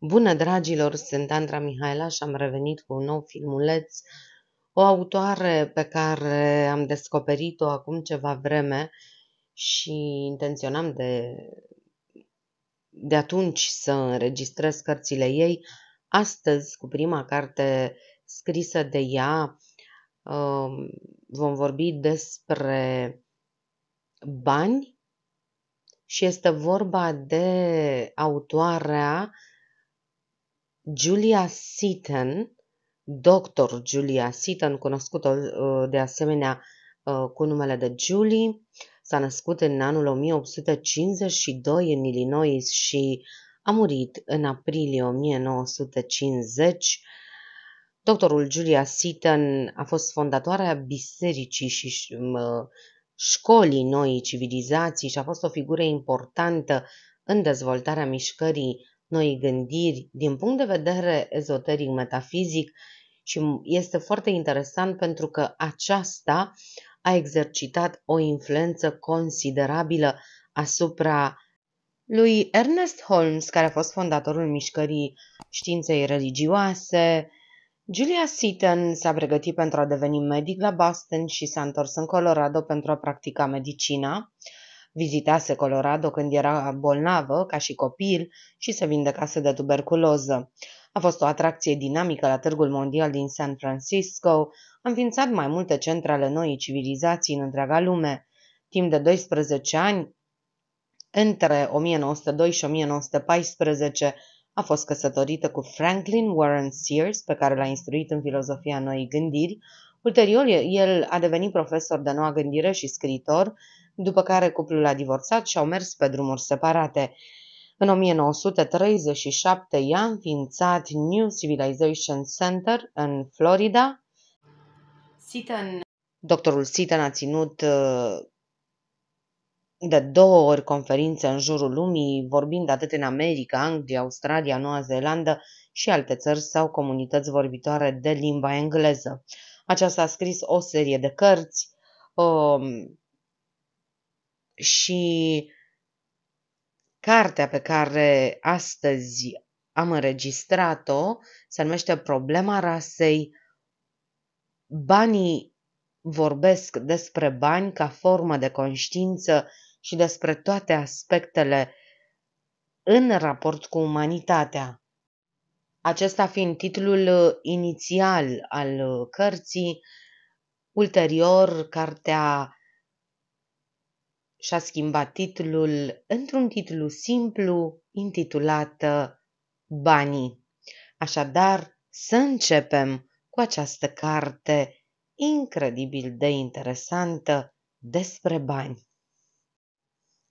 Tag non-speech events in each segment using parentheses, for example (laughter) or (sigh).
Bună, dragilor, sunt Andra Mihaela și am revenit cu un nou filmuleț, o autoare pe care am descoperit-o acum ceva vreme și intenționam de, de atunci să înregistrez cărțile ei. Astăzi, cu prima carte scrisă de ea, um, vom vorbi despre bani și este vorba de autoarea Julia Seaton, doctor Julia Seaton, cunoscută uh, de asemenea uh, cu numele de Julie, s-a născut în anul 1852 în Illinois și a murit în aprilie 1950. Doctorul Julia Seaton a fost fondatoarea bisericii și um, uh, școlii noii civilizații și a fost o figură importantă în dezvoltarea mișcării noi gândiri din punct de vedere ezoteric, metafizic și este foarte interesant pentru că aceasta a exercitat o influență considerabilă asupra lui Ernest Holmes, care a fost fondatorul mișcării științei religioase, Julia Seaton s-a pregătit pentru a deveni medic la Boston și s-a întors în Colorado pentru a practica medicina. Vizitase Colorado când era bolnavă, ca și copil, și se vindecase de tuberculoză. A fost o atracție dinamică la Târgul Mondial din San Francisco, a înființat mai multe centre ale noii civilizații în întreaga lume. Timp de 12 ani, între 1902 și 1914, a fost căsătorită cu Franklin Warren Sears, pe care l-a instruit în filozofia noii gândiri. Ulterior, el a devenit profesor de noua gândire și scriitor, după care cuplul a divorțat și au mers pe drumuri separate. În 1937 i-a înființat New Civilization Center în Florida. Seton. Doctorul Seaton a ținut uh, de două ori conferințe în jurul lumii, vorbind atât în America, Anglia, Australia, Noua Zeelandă și alte țări sau comunități vorbitoare de limba engleză. Aceasta a scris o serie de cărți, um, și cartea pe care astăzi am înregistrat-o se numește Problema rasei. Banii vorbesc despre bani ca formă de conștiință și despre toate aspectele în raport cu umanitatea. Acesta fiind titlul inițial al cărții, ulterior cartea și-a schimbat titlul într-un titlu simplu intitulat uh, Banii. Așadar, să începem cu această carte incredibil de interesantă despre bani.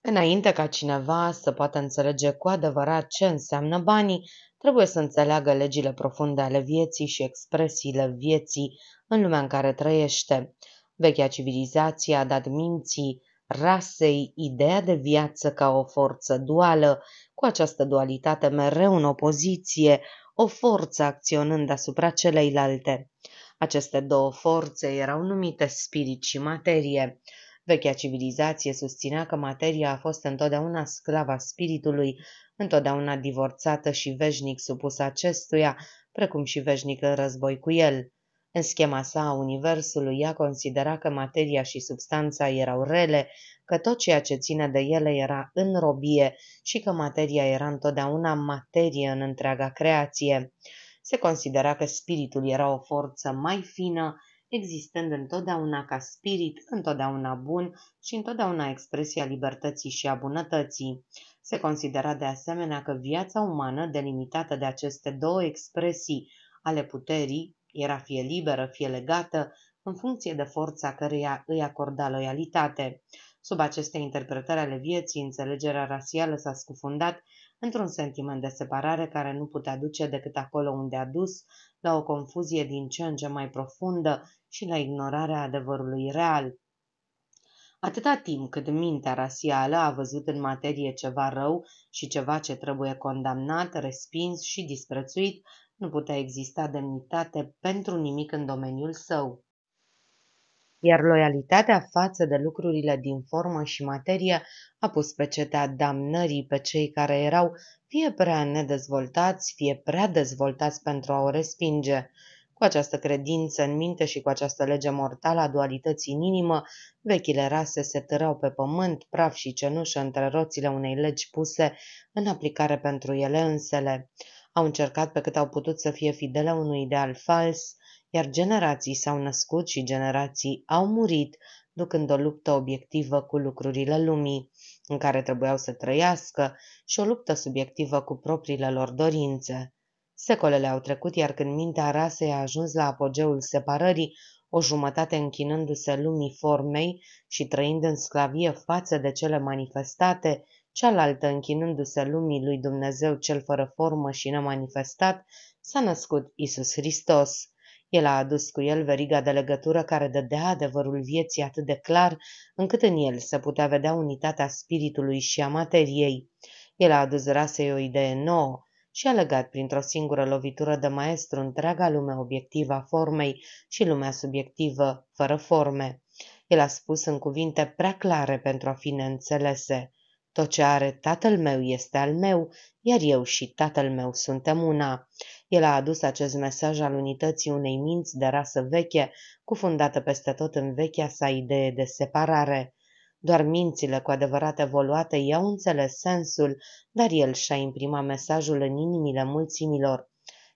Înainte ca cineva să poată înțelege cu adevărat ce înseamnă banii, trebuie să înțeleagă legile profunde ale vieții și expresiile vieții în lumea în care trăiește. Vechea civilizație a dat minții rasei ideea de viață ca o forță duală, cu această dualitate mereu în opoziție, o forță acționând asupra celeilalte. Aceste două forțe erau numite spirit și materie. Vechea civilizație susținea că materia a fost întotdeauna sclava spiritului, întotdeauna divorțată și veșnic supusă acestuia, precum și veșnic în război cu el. În schema sa a universului, ea considera că materia și substanța erau rele, că tot ceea ce ține de ele era în robie și că materia era întotdeauna materie în întreaga creație. Se considera că spiritul era o forță mai fină, existând întotdeauna ca spirit, întotdeauna bun și întotdeauna expresia libertății și a bunătății. Se considera de asemenea că viața umană, delimitată de aceste două expresii ale puterii, era fie liberă, fie legată, în funcție de forța căreia îi acorda loialitate. Sub aceste interpretări ale vieții, înțelegerea rasială s-a scufundat într-un sentiment de separare care nu putea duce decât acolo unde a dus, la o confuzie din ce în ce mai profundă și la ignorarea adevărului real. Atâta timp cât mintea rasială a văzut în materie ceva rău și ceva ce trebuie condamnat, respins și disprețuit, nu putea exista demnitate pentru nimic în domeniul său. Iar loialitatea față de lucrurile din formă și materie a pus pe cetea damnării pe cei care erau fie prea nedezvoltați, fie prea dezvoltați pentru a o respinge. Cu această credință în minte și cu această lege mortală a dualității în inimă, vechile rase se târau pe pământ, praf și cenușă între roțile unei legi puse în aplicare pentru ele însele. Au încercat pe cât au putut să fie fidele unui ideal fals, iar generații s-au născut și generații au murit, ducând o luptă obiectivă cu lucrurile lumii, în care trebuiau să trăiască, și o luptă subiectivă cu propriile lor dorințe. Secolele au trecut, iar când mintea rasei a ajuns la apogeul separării, o jumătate închinându-se lumii formei și trăind în sclavie față de cele manifestate cealaltă, închinându-se lumii lui Dumnezeu cel fără formă și nemanifestat, s-a născut Isus Hristos. El a adus cu el veriga de legătură care dădea adevărul vieții atât de clar, încât în el se putea vedea unitatea spiritului și a materiei. El a adus rasei o idee nouă și a legat printr-o singură lovitură de maestru întreaga lume obiectivă a formei și lumea subiectivă, fără forme. El a spus în cuvinte prea clare pentru a fi neînțelese. Tot ce are tatăl meu este al meu, iar eu și tatăl meu suntem una. El a adus acest mesaj al unității unei minți de rasă veche, cufundată peste tot în vechea sa idee de separare. Doar mințile cu adevărat evoluate i-au înțeles sensul, dar el și-a imprimat mesajul în inimile mulțimilor.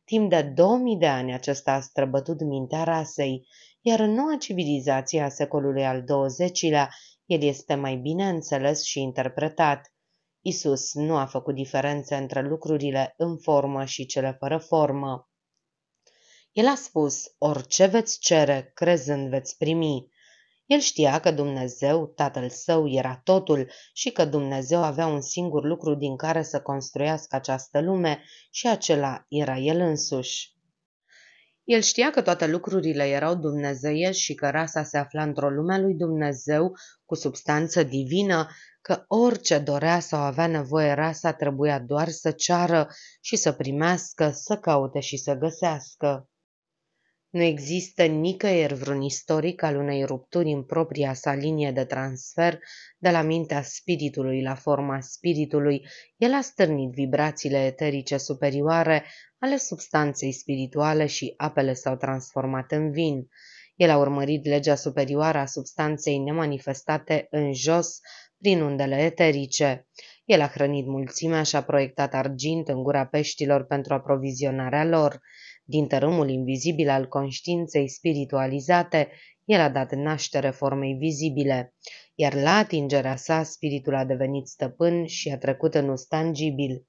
Timp de 2000 de ani acesta a străbătut mintea rasei, iar în noua civilizație a secolului al XX-lea el este mai bine înțeles și interpretat. Isus nu a făcut diferențe între lucrurile în formă și cele fără formă. El a spus, orice veți cere, crezând veți primi. El știa că Dumnezeu, Tatăl Său, era totul și că Dumnezeu avea un singur lucru din care să construiască această lume și acela era El însuși. El știa că toate lucrurile erau dumnezeie și că rasa se afla într-o lume lui Dumnezeu cu substanță divină, că orice dorea sau avea nevoie rasa trebuia doar să ceară și să primească, să caute și să găsească. Nu există nicăieri vreun istoric al unei rupturi în propria sa linie de transfer de la mintea spiritului la forma spiritului. El a stârnit vibrațiile eterice superioare ale substanței spirituale și apele s-au transformat în vin. El a urmărit legea superioară a substanței nemanifestate în jos prin undele eterice. El a hrănit mulțimea și a proiectat argint în gura peștilor pentru aprovizionarea lor. Din tărâmul invizibil al conștiinței spiritualizate, el a dat naștere formei vizibile, iar la atingerea sa spiritul a devenit stăpân și a trecut în ustangibil. tangibil.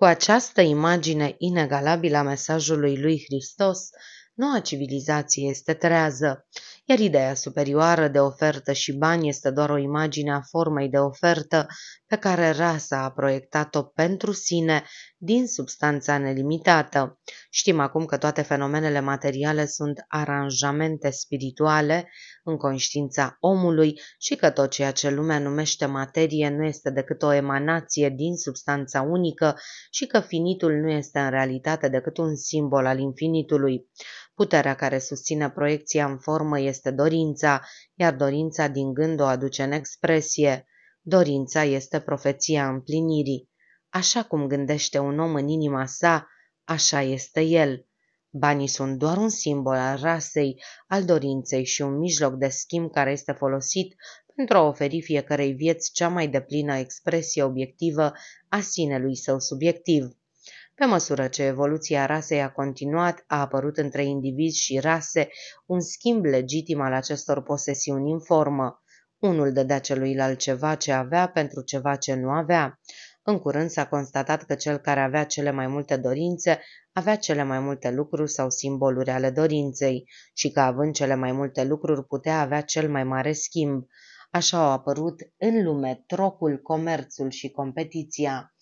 Cu această imagine inegalabilă a mesajului lui Hristos, noua civilizație este trează iar ideea superioară de ofertă și bani este doar o imagine a formei de ofertă pe care rasa a proiectat-o pentru sine din substanța nelimitată. Știm acum că toate fenomenele materiale sunt aranjamente spirituale în conștiința omului și că tot ceea ce lumea numește materie nu este decât o emanație din substanța unică și că finitul nu este în realitate decât un simbol al infinitului. Puterea care susține proiecția în formă este dorința, iar dorința din gând o aduce în expresie. Dorința este profeția împlinirii. Așa cum gândește un om în inima sa, așa este el. Banii sunt doar un simbol al rasei, al dorinței și un mijloc de schimb care este folosit pentru a oferi fiecarei vieți cea mai deplină expresie obiectivă a sinelui său subiectiv. Pe măsură ce evoluția rasei a continuat, a apărut între indivizi și rase un schimb legitim al acestor posesiuni în formă. Unul dădea celuilalt ceva ce avea pentru ceva ce nu avea. În curând s-a constatat că cel care avea cele mai multe dorințe avea cele mai multe lucruri sau simboluri ale dorinței și că având cele mai multe lucruri putea avea cel mai mare schimb. Așa au apărut în lume trocul, comerțul și competiția.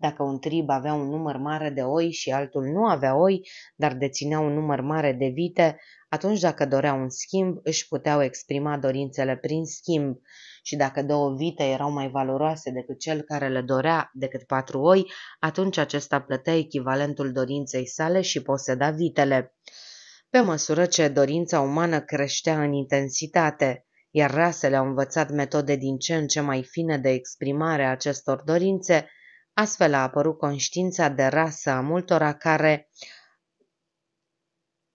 Dacă un trib avea un număr mare de oi și altul nu avea oi, dar deținea un număr mare de vite, atunci dacă dorea un schimb, își puteau exprima dorințele prin schimb și dacă două vite erau mai valoroase decât cel care le dorea decât patru oi, atunci acesta plătea echivalentul dorinței sale și poseda vitele. Pe măsură ce dorința umană creștea în intensitate, iar rasele au învățat metode din ce în ce mai fine de exprimare a acestor dorințe, Astfel a apărut conștiința de rasă a multora care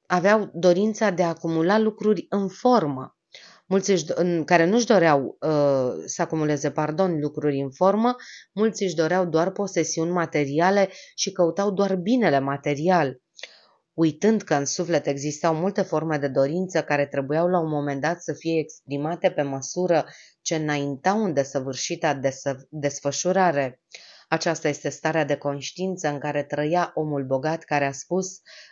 aveau dorința de a acumula lucruri în formă, mulți își, în, care nu-și doreau uh, să acumuleze pardon, lucruri în formă, mulți își doreau doar posesiuni materiale și căutau doar binele material. Uitând că în suflet existau multe forme de dorință care trebuiau la un moment dat să fie exprimate pe măsură ce înaintau în desăvârșita desfășurare, aceasta este starea de conștiință în care trăia omul bogat care a spus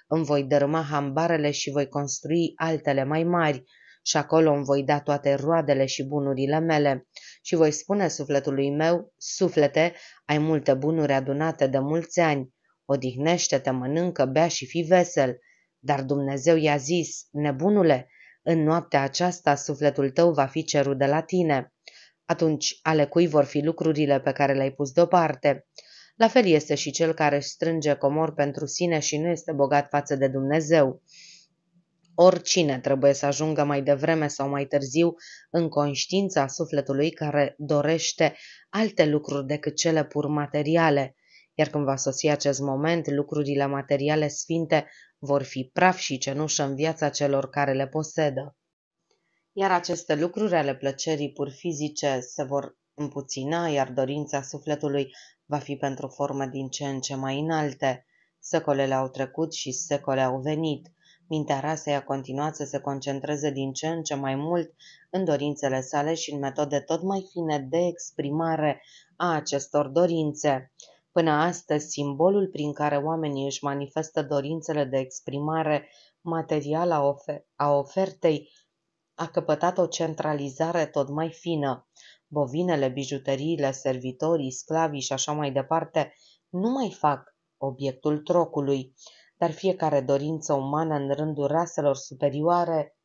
îmi voi dărâma hambarele și voi construi altele mai mari și acolo îmi voi da toate roadele și bunurile mele și voi spune sufletului meu, suflete, ai multe bunuri adunate de mulți ani, odihnește-te, mănâncă, bea și fi vesel. Dar Dumnezeu i-a zis, nebunule, în noaptea aceasta sufletul tău va fi cerut de la tine atunci ale cui vor fi lucrurile pe care le-ai pus deoparte. La fel este și cel care își strânge comor pentru sine și nu este bogat față de Dumnezeu. Oricine trebuie să ajungă mai devreme sau mai târziu în conștiința sufletului care dorește alte lucruri decât cele pur materiale, iar când va sosi acest moment, lucrurile materiale sfinte vor fi praf și cenușă în viața celor care le posedă iar aceste lucruri ale plăcerii pur fizice se vor împuțina, iar dorința sufletului va fi pentru forme din ce în ce mai înalte. Secolele au trecut și secole au venit. Mintea rasei a continuat să se concentreze din ce în ce mai mult în dorințele sale și în metode tot mai fine de exprimare a acestor dorințe. Până astăzi, simbolul prin care oamenii își manifestă dorințele de exprimare materială a, ofer- a ofertei a căpătat o centralizare tot mai fină. Bovinele, bijuteriile, servitorii, sclavii și așa mai departe nu mai fac obiectul trocului, dar fiecare dorință umană în rândul raselor superioare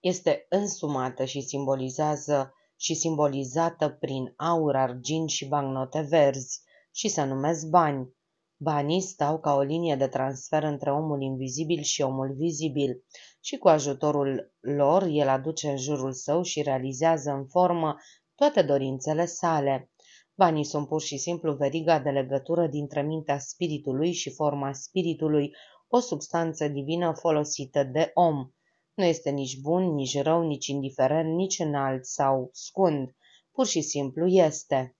este însumată și simbolizează și simbolizată prin aur, argint și bagnote verzi și se numesc bani. Banii stau ca o linie de transfer între omul invizibil și omul vizibil și cu ajutorul lor el aduce în jurul său și realizează în formă toate dorințele sale. Banii sunt pur și simplu veriga de legătură dintre mintea spiritului și forma spiritului, o substanță divină folosită de om. Nu este nici bun, nici rău, nici indiferent, nici înalt sau scund. Pur și simplu este.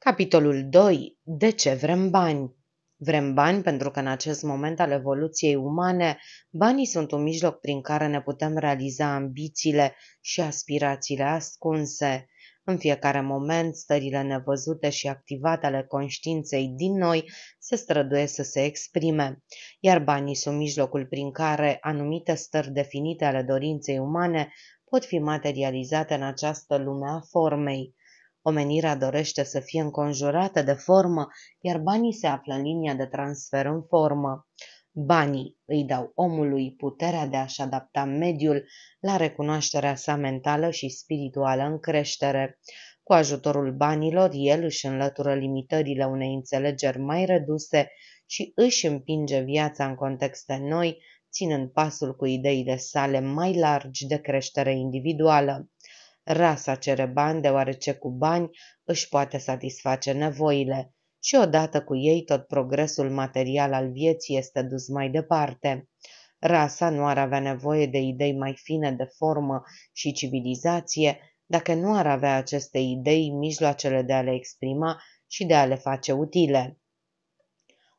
Capitolul 2. De ce vrem bani? Vrem bani pentru că în acest moment al evoluției umane, banii sunt un mijloc prin care ne putem realiza ambițiile și aspirațiile ascunse. În fiecare moment, stările nevăzute și activate ale conștiinței din noi se străduie să se exprime, iar banii sunt mijlocul prin care anumite stări definite ale dorinței umane pot fi materializate în această lume a formei. Omenirea dorește să fie înconjurată de formă, iar banii se află în linia de transfer în formă. Banii îi dau omului puterea de a-și adapta mediul la recunoașterea sa mentală și spirituală în creștere. Cu ajutorul banilor, el își înlătură limitările unei înțelegeri mai reduse și își împinge viața în contexte noi, ținând pasul cu ideile sale mai largi de creștere individuală. Rasa cere bani deoarece cu bani își poate satisface nevoile și odată cu ei tot progresul material al vieții este dus mai departe. Rasa nu ar avea nevoie de idei mai fine de formă și civilizație dacă nu ar avea aceste idei mijloacele de a le exprima și de a le face utile.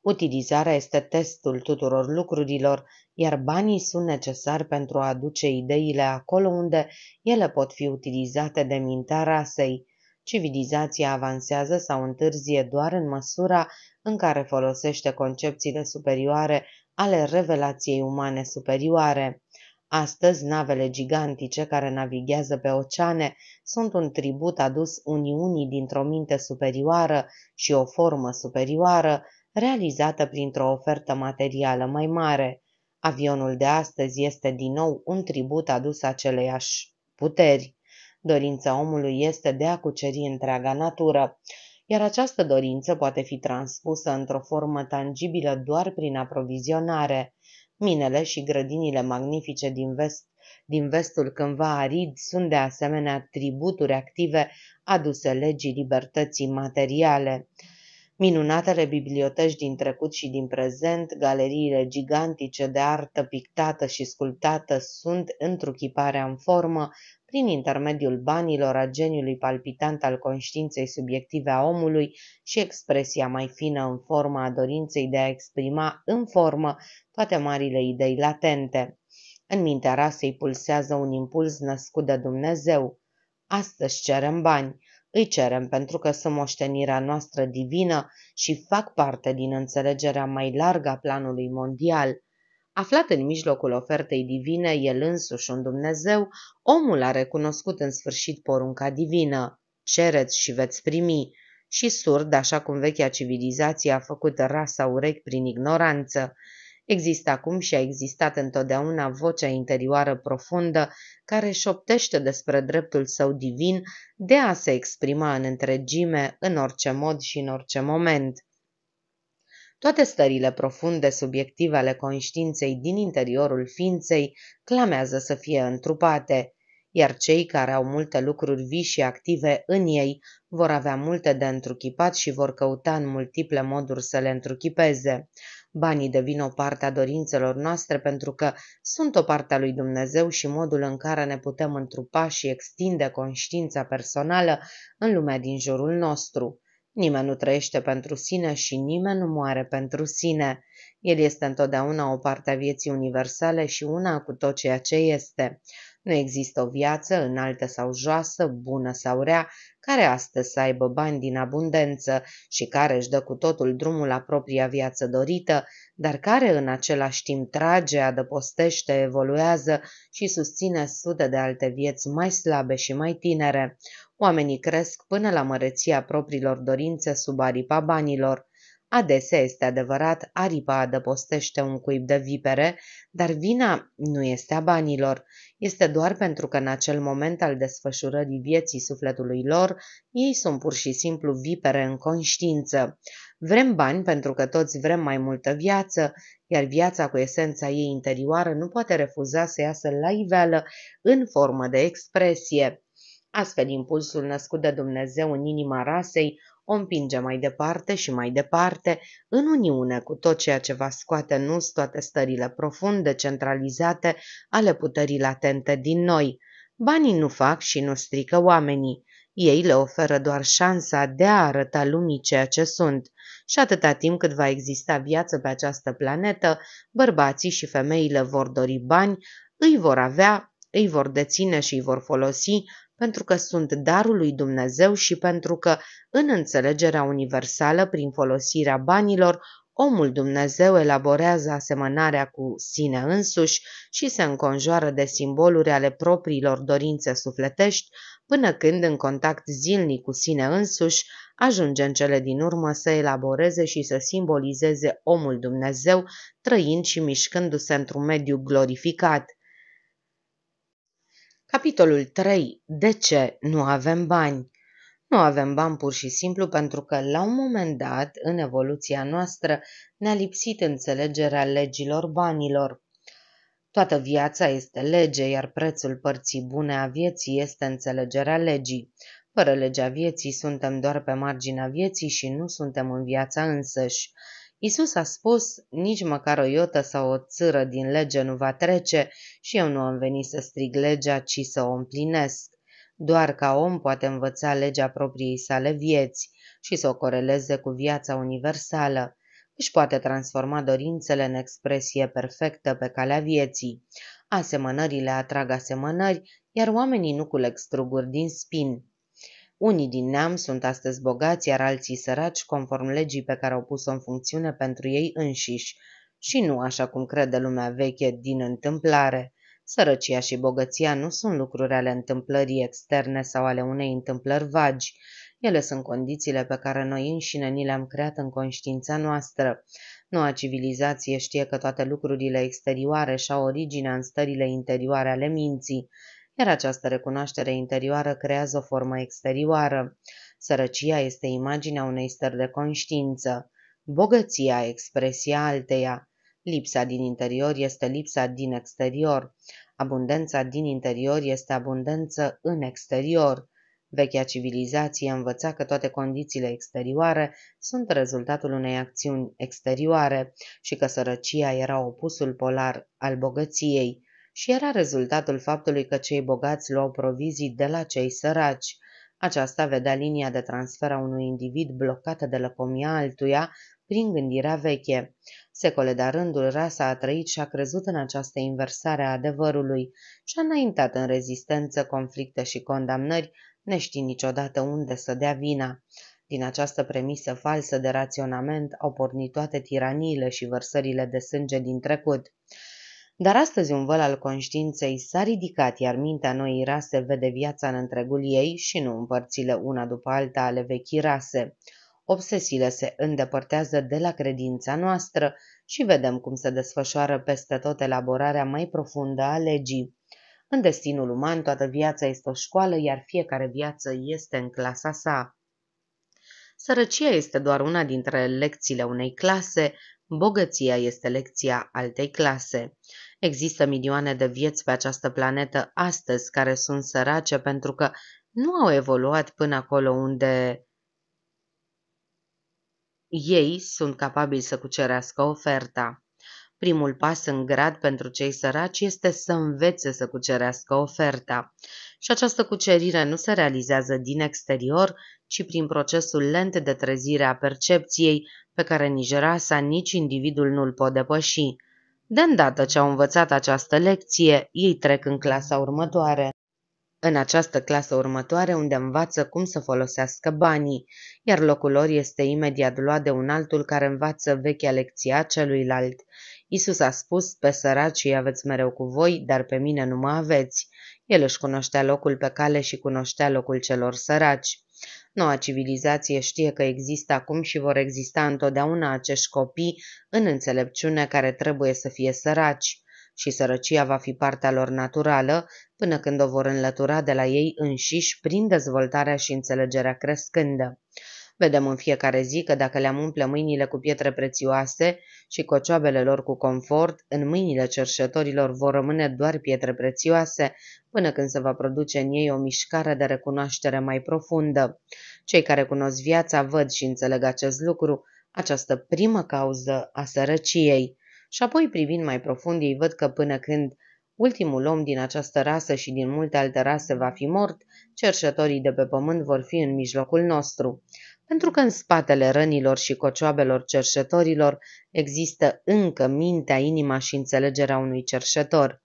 Utilizarea este testul tuturor lucrurilor, iar banii sunt necesari pentru a aduce ideile acolo unde ele pot fi utilizate de mintea rasei. Civilizația avansează sau întârzie doar în măsura în care folosește concepțiile superioare ale revelației umane superioare. Astăzi, navele gigantice care navighează pe oceane sunt un tribut adus Uniunii dintr-o minte superioară și o formă superioară, realizată printr-o ofertă materială mai mare. Avionul de astăzi este din nou un tribut adus aceleiași puteri. Dorința omului este de a cuceri întreaga natură, iar această dorință poate fi transpusă într-o formă tangibilă doar prin aprovizionare. Minele și grădinile magnifice din vest din vestul cândva arid sunt de asemenea tributuri active aduse legii libertății materiale minunatele biblioteci din trecut și din prezent, galeriile gigantice de artă pictată și sculptată sunt întruchiparea în formă, prin intermediul banilor a geniului palpitant al conștiinței subiective a omului și expresia mai fină în formă a dorinței de a exprima în formă toate marile idei latente. În mintea rasei pulsează un impuls născut de Dumnezeu. Astăzi cerem bani, îi cerem pentru că sunt moștenirea noastră divină și fac parte din înțelegerea mai largă a planului mondial. Aflat în mijlocul ofertei divine, el însuși un Dumnezeu, omul a recunoscut în sfârșit porunca divină. Cereți și veți primi. Și surd, așa cum vechea civilizație a făcut rasa urechi prin ignoranță, Există acum și a existat întotdeauna vocea interioară profundă care șoptește despre dreptul său divin de a se exprima în întregime, în orice mod și în orice moment. Toate stările profunde subiective ale conștiinței din interiorul ființei clamează să fie întrupate, iar cei care au multe lucruri vii și active în ei vor avea multe de întruchipat și vor căuta în multiple moduri să le întruchipeze. Banii devin o parte a dorințelor noastre pentru că sunt o parte a lui Dumnezeu și modul în care ne putem întrupa și extinde conștiința personală în lumea din jurul nostru. Nimeni nu trăiește pentru sine și nimeni nu moare pentru sine. El este întotdeauna o parte a vieții universale și una cu tot ceea ce este. Nu există o viață înaltă sau joasă, bună sau rea, care astăzi să aibă bani din abundență și care își dă cu totul drumul la propria viață dorită, dar care în același timp trage, adăpostește, evoluează și susține sute de alte vieți mai slabe și mai tinere. Oamenii cresc până la măreția propriilor dorințe sub aripa banilor. Adesea este adevărat, aripa adăpostește un cuib de vipere, dar vina nu este a banilor. Este doar pentru că în acel moment al desfășurării vieții sufletului lor, ei sunt pur și simplu vipere în conștiință. Vrem bani pentru că toți vrem mai multă viață, iar viața cu esența ei interioară nu poate refuza să iasă la iveală în formă de expresie. Astfel, impulsul născut de Dumnezeu în inima rasei o împinge mai departe și mai departe, în uniune cu tot ceea ce va scoate în us toate stările profunde, centralizate, ale puterii latente din noi. Banii nu fac și nu strică oamenii. Ei le oferă doar șansa de a arăta lumii ceea ce sunt. Și atâta timp cât va exista viață pe această planetă, bărbații și femeile vor dori bani, îi vor avea, îi vor deține și îi vor folosi pentru că sunt darul lui Dumnezeu și pentru că, în înțelegerea universală, prin folosirea banilor, omul Dumnezeu elaborează asemănarea cu sine însuși și se înconjoară de simboluri ale propriilor dorințe sufletești, până când, în contact zilnic cu sine însuși, ajunge în cele din urmă să elaboreze și să simbolizeze omul Dumnezeu, trăind și mișcându-se într-un mediu glorificat – Capitolul 3. De ce nu avem bani? Nu avem bani pur și simplu pentru că la un moment dat, în evoluția noastră, ne-a lipsit înțelegerea legilor banilor. Toată viața este lege, iar prețul părții bune a vieții este înțelegerea legii. Fără legea vieții suntem doar pe marginea vieții și nu suntem în viața însăși. Isus a spus, nici măcar o iotă sau o țâră din lege nu va trece și eu nu am venit să strig legea, ci să o împlinesc. Doar ca om poate învăța legea propriei sale vieți și să o coreleze cu viața universală. Își poate transforma dorințele în expresie perfectă pe calea vieții. Asemănările atrag asemănări, iar oamenii nu culeg struguri din spin. Unii din neam sunt astăzi bogați, iar alții săraci, conform legii pe care au pus-o în funcțiune pentru ei înșiși, și nu așa cum crede lumea veche din întâmplare. Sărăcia și bogăția nu sunt lucruri ale întâmplării externe sau ale unei întâmplări vagi. Ele sunt condițiile pe care noi înșine ni le-am creat în conștiința noastră. Noua civilizație știe că toate lucrurile exterioare și-au originea în stările interioare ale minții iar această recunoaștere interioară creează o formă exterioară. Sărăcia este imaginea unei stări de conștiință, bogăția expresia alteia. Lipsa din interior este lipsa din exterior. Abundența din interior este abundență în exterior. Vechea civilizație învăța că toate condițiile exterioare sunt rezultatul unei acțiuni exterioare și că sărăcia era opusul polar al bogăției și era rezultatul faptului că cei bogați luau provizii de la cei săraci. Aceasta vedea linia de transfer a unui individ blocată de lăcomia altuia prin gândirea veche. Secole de rândul, rasa a trăit și a crezut în această inversare a adevărului și a înaintat în rezistență, conflicte și condamnări, neștiind niciodată unde să dea vina. Din această premisă falsă de raționament au pornit toate tiraniile și vărsările de sânge din trecut. Dar astăzi un văl al conștiinței s-a ridicat, iar mintea noii rase vede viața în întregul ei și nu în părțile una după alta ale vechii rase. Obsesiile se îndepărtează de la credința noastră și vedem cum se desfășoară peste tot elaborarea mai profundă a legii. În destinul uman toată viața este o școală, iar fiecare viață este în clasa sa. Sărăcia este doar una dintre lecțiile unei clase, bogăția este lecția altei clase. Există milioane de vieți pe această planetă astăzi care sunt sărace pentru că nu au evoluat până acolo unde ei sunt capabili să cucerească oferta. Primul pas în grad pentru cei săraci este să învețe să cucerească oferta. Și această cucerire nu se realizează din exterior, ci prin procesul lent de trezire a percepției, pe care nici rasa, nici individul nu-l pot depăși. De îndată ce au învățat această lecție, ei trec în clasa următoare. În această clasă următoare, unde învață cum să folosească banii, iar locul lor este imediat luat de un altul care învață vechea lecție a celuilalt. Isus a spus, pe săraci îi aveți mereu cu voi, dar pe mine nu mă aveți. El își cunoștea locul pe cale și cunoștea locul celor săraci. Noua civilizație știe că există acum și vor exista întotdeauna acești copii în înțelepciune care trebuie să fie săraci și sărăcia va fi partea lor naturală până când o vor înlătura de la ei înșiși prin dezvoltarea și înțelegerea crescândă. Vedem în fiecare zi că dacă le-am umple mâinile cu pietre prețioase și cocioabele lor cu confort, în mâinile cerșetorilor vor rămâne doar pietre prețioase, până când se va produce în ei o mișcare de recunoaștere mai profundă. Cei care cunosc viața văd și înțeleg acest lucru, această primă cauză a sărăciei. Și apoi, privind mai profund, ei văd că până când ultimul om din această rasă și din multe alte rase va fi mort, cercetătorii de pe pământ vor fi în mijlocul nostru pentru că în spatele rănilor și cocioabelor cerșetorilor există încă mintea, inima și înțelegerea unui cerșetor.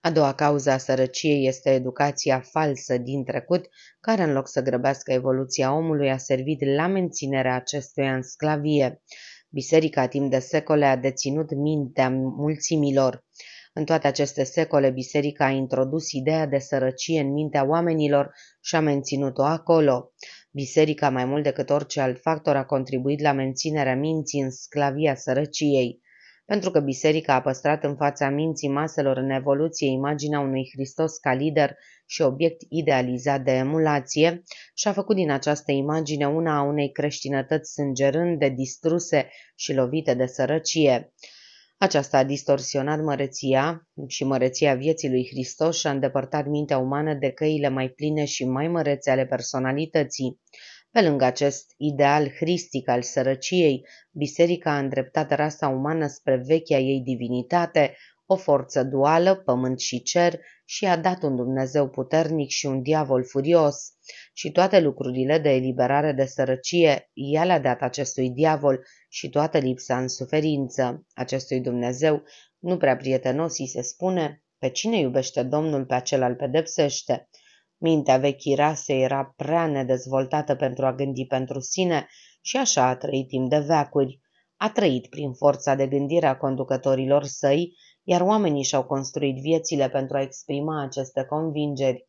A doua cauză a sărăciei este educația falsă din trecut, care în loc să grăbească evoluția omului a servit la menținerea acestuia în sclavie. Biserica timp de secole a deținut mintea mulțimilor. În toate aceste secole, biserica a introdus ideea de sărăcie în mintea oamenilor și a menținut-o acolo. Biserica, mai mult decât orice alt factor, a contribuit la menținerea minții în sclavia sărăciei. Pentru că biserica a păstrat în fața minții maselor în evoluție imaginea unui Hristos ca lider și obiect idealizat de emulație și a făcut din această imagine una a unei creștinătăți sângerând de distruse și lovite de sărăcie. Aceasta a distorsionat măreția și măreția vieții lui Hristos și a îndepărtat mintea umană de căile mai pline și mai mărețe ale personalității. Pe lângă acest ideal hristic al sărăciei, biserica a îndreptat rasa umană spre vechea ei divinitate, o forță duală, pământ și cer, și a dat un Dumnezeu puternic și un diavol furios. Și toate lucrurile de eliberare de sărăcie, ea le-a dat acestui diavol și toată lipsa în suferință. Acestui Dumnezeu, nu prea prietenos, îi se spune, pe cine iubește Domnul, pe acel îl pedepsește. Mintea vechii rase era prea nedezvoltată pentru a gândi pentru sine și așa a trăit timp de veacuri. A trăit prin forța de gândire a conducătorilor săi, iar oamenii și-au construit viețile pentru a exprima aceste convingeri.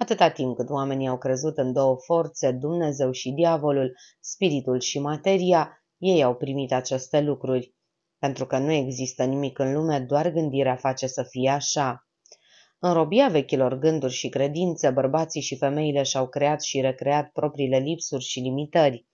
Atâta timp cât oamenii au crezut în două forțe, Dumnezeu și diavolul, spiritul și materia, ei au primit aceste lucruri, pentru că nu există nimic în lume, doar gândirea face să fie așa. În robia vechilor gânduri și credințe, bărbații și femeile și-au creat și recreat propriile lipsuri și limitări.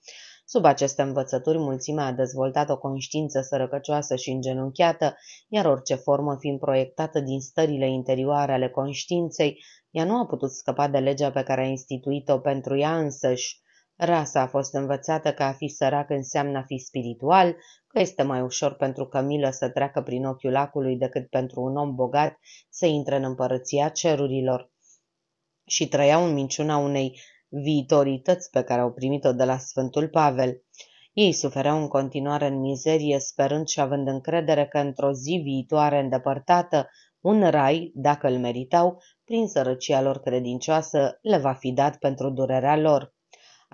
Sub aceste învățături, mulțimea a dezvoltat o conștiință sărăcăcioasă și îngenunchiată, iar orice formă fiind proiectată din stările interioare ale conștiinței, ea nu a putut scăpa de legea pe care a instituit-o pentru ea însăși. Rasa a fost învățată că a fi sărac înseamnă a fi spiritual, că este mai ușor pentru Camila să treacă prin ochiul lacului decât pentru un om bogat să intre în împărăția cerurilor. Și trăiau în minciuna unei viitorități pe care au primit-o de la Sfântul Pavel. Ei sufereau în continuare în mizerie, sperând și având încredere că într-o zi viitoare îndepărtată, un rai, dacă îl meritau, prin sărăcia lor credincioasă, le va fi dat pentru durerea lor.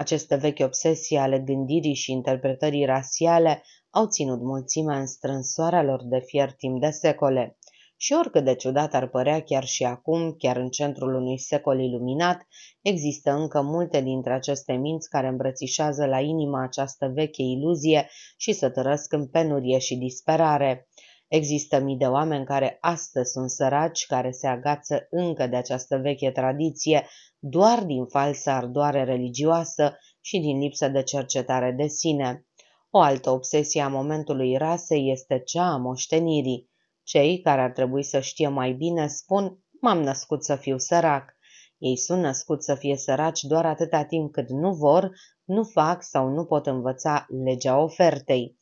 Aceste vechi obsesii ale gândirii și interpretării rasiale au ținut mulțimea în strânsoarea lor de fier timp de secole. Și oricât de ciudat ar părea chiar și acum, chiar în centrul unui secol iluminat, există încă multe dintre aceste minți care îmbrățișează la inima această veche iluzie și se tărăsc în penurie și disperare. Există mii de oameni care astăzi sunt săraci, care se agață încă de această veche tradiție doar din falsa ardoare religioasă și din lipsă de cercetare de sine. O altă obsesie a momentului rasei este cea a moștenirii. Cei care ar trebui să știe mai bine spun, m-am născut să fiu sărac. Ei sunt născuți să fie săraci doar atâta timp cât nu vor, nu fac sau nu pot învăța legea ofertei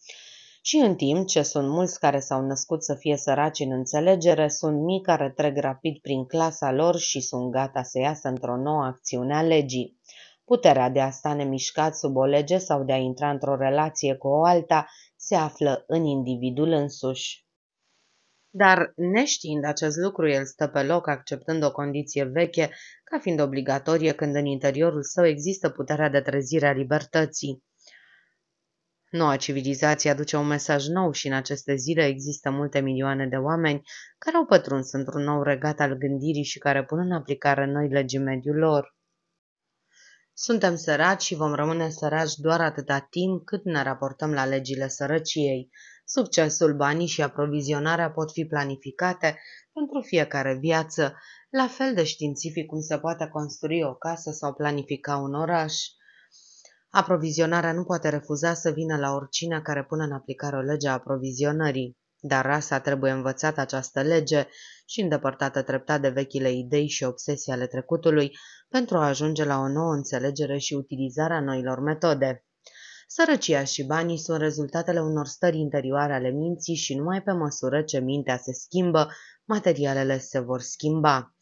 ci în timp ce sunt mulți care s-au născut să fie săraci în înțelegere, sunt mii care trec rapid prin clasa lor și sunt gata să iasă într-o nouă acțiune a legii. Puterea de a sta nemișcat sub o lege sau de a intra într-o relație cu o alta se află în individul însuși. Dar, neștiind acest lucru, el stă pe loc, acceptând o condiție veche, ca fiind obligatorie când în interiorul său există puterea de trezire a libertății. Noua civilizație aduce un mesaj nou și în aceste zile există multe milioane de oameni care au pătruns într-un nou regat al gândirii și care pun în aplicare noi legii mediul lor. Suntem săraci și vom rămâne săraci doar atâta timp cât ne raportăm la legile sărăciei. Succesul, banii și aprovizionarea pot fi planificate pentru fiecare viață, la fel de științific cum se poate construi o casă sau planifica un oraș. Aprovizionarea nu poate refuza să vină la oricine care pune în aplicare o lege a aprovizionării, dar rasa trebuie învățată această lege și îndepărtată treptat de vechile idei și obsesii ale trecutului pentru a ajunge la o nouă înțelegere și utilizarea noilor metode. Sărăcia și banii sunt rezultatele unor stări interioare ale minții și numai pe măsură ce mintea se schimbă, materialele se vor schimba.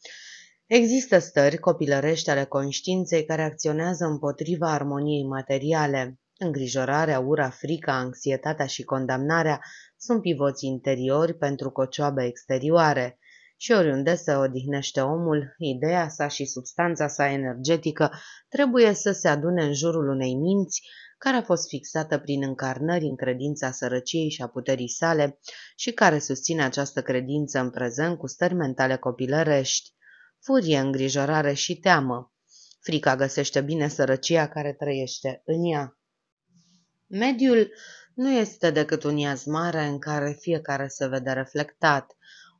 Există stări copilărești ale conștiinței care acționează împotriva armoniei materiale. Îngrijorarea, ura, frica, anxietatea și condamnarea sunt pivoți interiori pentru cocioabe exterioare și oriunde se odihnește omul, ideea sa și substanța sa energetică trebuie să se adune în jurul unei minți care a fost fixată prin încarnări în credința sărăciei și a puterii sale și care susține această credință în prezent cu stări mentale copilărești furie, îngrijorare și teamă. Frica găsește bine sărăcia care trăiește în ea. Mediul nu este decât un iaz mare în care fiecare se vede reflectat.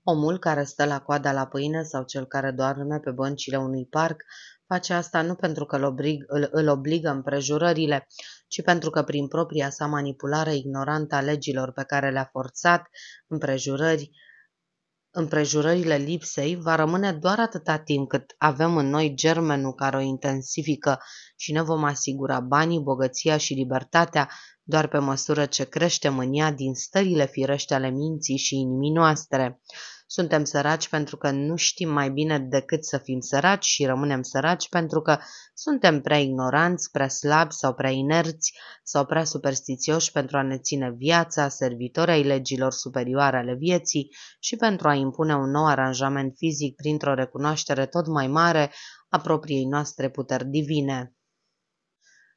Omul care stă la coada la pâine sau cel care doarme pe băncile unui parc face asta nu pentru că îl, obrig, îl, îl obligă împrejurările, ci pentru că prin propria sa manipulare ignorantă a legilor pe care le-a forțat, împrejurări, împrejurările lipsei va rămâne doar atâta timp cât avem în noi germenul care o intensifică și ne vom asigura banii, bogăția și libertatea doar pe măsură ce creștem în ea din stările firește ale minții și inimii noastre. Suntem săraci pentru că nu știm mai bine decât să fim săraci și rămânem săraci pentru că suntem prea ignoranți, prea slabi sau prea inerți sau prea superstițioși pentru a ne ține viața, servitori ai legilor superioare ale vieții și pentru a impune un nou aranjament fizic printr-o recunoaștere tot mai mare a propriei noastre puteri divine.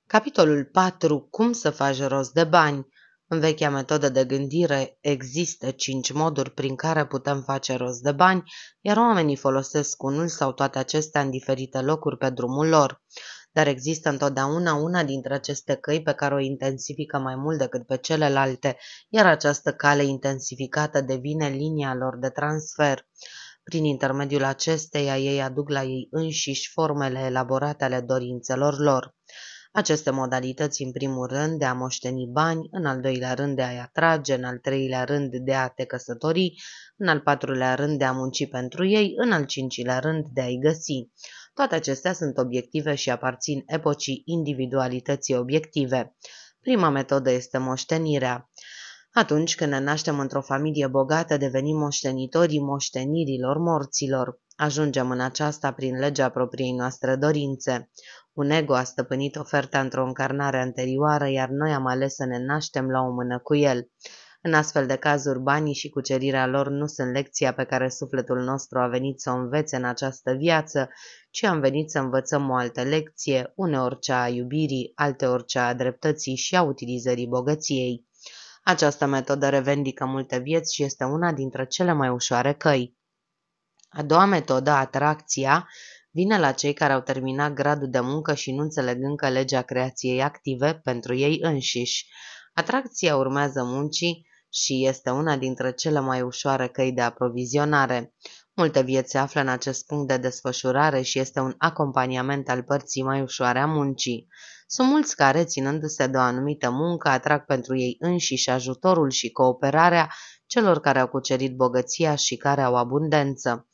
Capitolul 4. Cum să faci rost de bani? În vechea metodă de gândire există cinci moduri prin care putem face rost de bani, iar oamenii folosesc unul sau toate acestea în diferite locuri pe drumul lor. Dar există întotdeauna una dintre aceste căi pe care o intensifică mai mult decât pe celelalte, iar această cale intensificată devine linia lor de transfer. Prin intermediul acesteia ei aduc la ei înșiși formele elaborate ale dorințelor lor. Aceste modalități, în primul rând, de a moșteni bani, în al doilea rând de a-i atrage, în al treilea rând de a te căsători, în al patrulea rând de a munci pentru ei, în al cincilea rând de a-i găsi. Toate acestea sunt obiective și aparțin epocii individualității obiective. Prima metodă este moștenirea. Atunci când ne naștem într-o familie bogată, devenim moștenitorii moștenirilor morților. Ajungem în aceasta prin legea propriei noastre dorințe. Un ego a stăpânit oferta într-o încarnare anterioară, iar noi am ales să ne naștem la o mână cu el. În astfel de cazuri, banii și cucerirea lor nu sunt lecția pe care sufletul nostru a venit să o învețe în această viață, ci am venit să învățăm o altă lecție, uneori cea a iubirii, alteori cea a dreptății și a utilizării bogăției. Această metodă revendică multe vieți și este una dintre cele mai ușoare căi. A doua metodă, atracția, Vine la cei care au terminat gradul de muncă și nu înțeleg încă legea creației active pentru ei înșiși. Atracția urmează muncii și este una dintre cele mai ușoare căi de aprovizionare. Multe vieți se află în acest punct de desfășurare și este un acompaniament al părții mai ușoare a muncii. Sunt mulți care, ținându-se de o anumită muncă, atrag pentru ei înșiși ajutorul și cooperarea celor care au cucerit bogăția și care au abundență.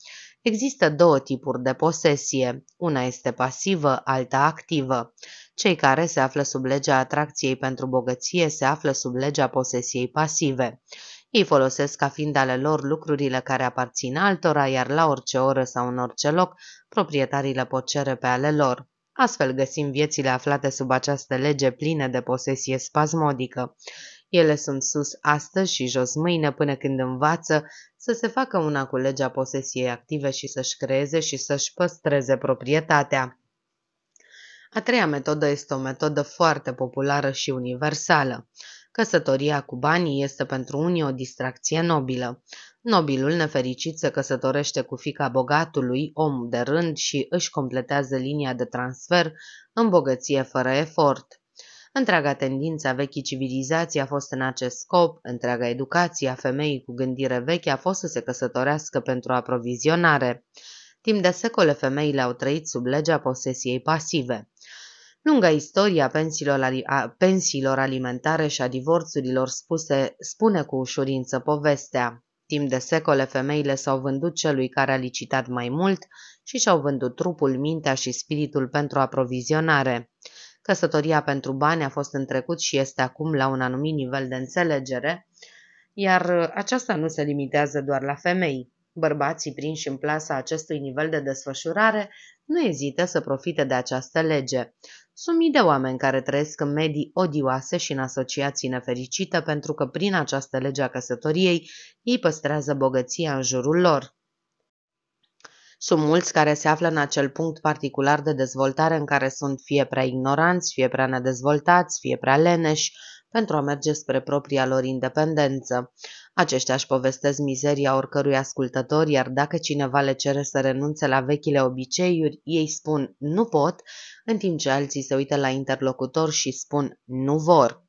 Există două tipuri de posesie. Una este pasivă, alta activă. Cei care se află sub legea atracției pentru bogăție se află sub legea posesiei pasive. Ei folosesc ca fiind ale lor lucrurile care aparțin altora, iar la orice oră sau în orice loc, proprietarii le pot cere pe ale lor. Astfel găsim viețile aflate sub această lege pline de posesie spasmodică. Ele sunt sus astăzi și jos mâine până când învață să se facă una cu legea posesiei active și să-și creeze și să-și păstreze proprietatea. A treia metodă este o metodă foarte populară și universală. Căsătoria cu banii este pentru unii o distracție nobilă. Nobilul nefericit se căsătorește cu fica bogatului, om de rând și își completează linia de transfer în bogăție fără efort. Întreaga tendință a vechii civilizații a fost în acest scop, întreaga educație a femeii cu gândire veche a fost să se căsătorească pentru aprovizionare. Timp de secole femeile au trăit sub legea posesiei pasive. Lunga istoria pensiilor, a, pensiilor alimentare și a divorțurilor spuse spune cu ușurință povestea. Timp de secole femeile s-au vândut celui care a licitat mai mult și și-au vândut trupul, mintea și spiritul pentru aprovizionare. Căsătoria pentru bani a fost în trecut și este acum la un anumit nivel de înțelegere, iar uh, aceasta nu se limitează doar la femei. Bărbații prinși în plasa acestui nivel de desfășurare nu ezită să profite de această lege. Sunt mii de oameni care trăiesc în medii odioase și în asociații nefericite pentru că prin această lege a căsătoriei ei păstrează bogăția în jurul lor. Sunt mulți care se află în acel punct particular de dezvoltare în care sunt fie prea ignoranți, fie prea nedezvoltați, fie prea leneși, pentru a merge spre propria lor independență. Aceștia își povestesc mizeria oricărui ascultător, iar dacă cineva le cere să renunțe la vechile obiceiuri, ei spun nu pot, în timp ce alții se uită la interlocutor și spun nu vor.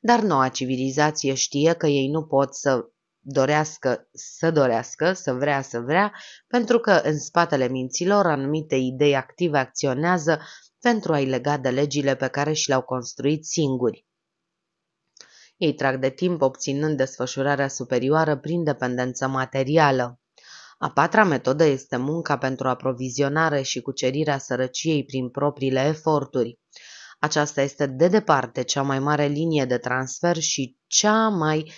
Dar noua civilizație știe că ei nu pot să dorească să dorească, să vrea să vrea, pentru că în spatele minților anumite idei active acționează pentru a-i lega de legile pe care și le-au construit singuri. Ei trag de timp obținând desfășurarea superioară prin dependență materială. A patra metodă este munca pentru aprovizionare și cucerirea sărăciei prin propriile eforturi. Aceasta este de departe cea mai mare linie de transfer și cea mai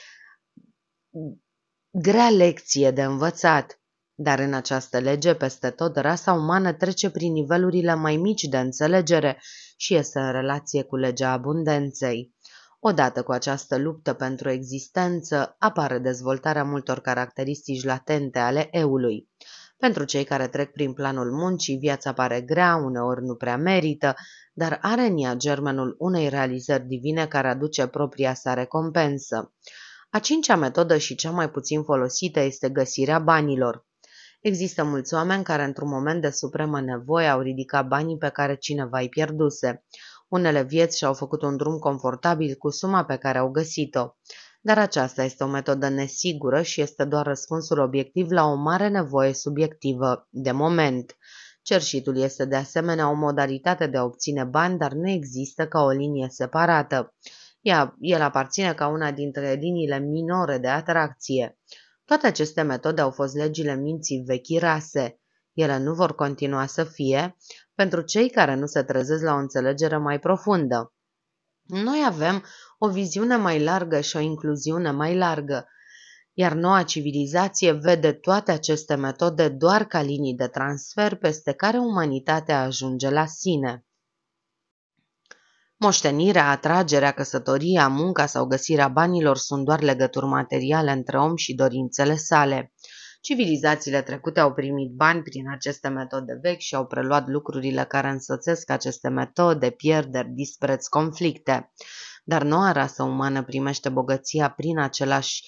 grea lecție de învățat, dar în această lege peste tot rasa umană trece prin nivelurile mai mici de înțelegere și este în relație cu legea abundenței. Odată cu această luptă pentru existență, apare dezvoltarea multor caracteristici latente ale eului. Pentru cei care trec prin planul muncii, viața pare grea, uneori nu prea merită, dar are în ea germenul unei realizări divine care aduce propria sa recompensă. A cincea metodă și cea mai puțin folosită este găsirea banilor. Există mulți oameni care într-un moment de supremă nevoie au ridicat banii pe care cineva îi pierduse. Unele vieți și-au făcut un drum confortabil cu suma pe care au găsit-o. Dar aceasta este o metodă nesigură și este doar răspunsul obiectiv la o mare nevoie subiectivă, de moment. Cerșitul este de asemenea o modalitate de a obține bani, dar nu există ca o linie separată. Ea, el aparține ca una dintre liniile minore de atracție. Toate aceste metode au fost legile minții vechi rase. Ele nu vor continua să fie pentru cei care nu se trezesc la o înțelegere mai profundă. Noi avem o viziune mai largă și o incluziune mai largă, iar noua civilizație vede toate aceste metode doar ca linii de transfer peste care umanitatea ajunge la sine. Moștenirea, atragerea, căsătoria, munca sau găsirea banilor sunt doar legături materiale între om și dorințele sale. Civilizațiile trecute au primit bani prin aceste metode vechi și au preluat lucrurile care însățesc aceste metode, pierderi, dispreț, conflicte. Dar noua rasă umană primește bogăția prin același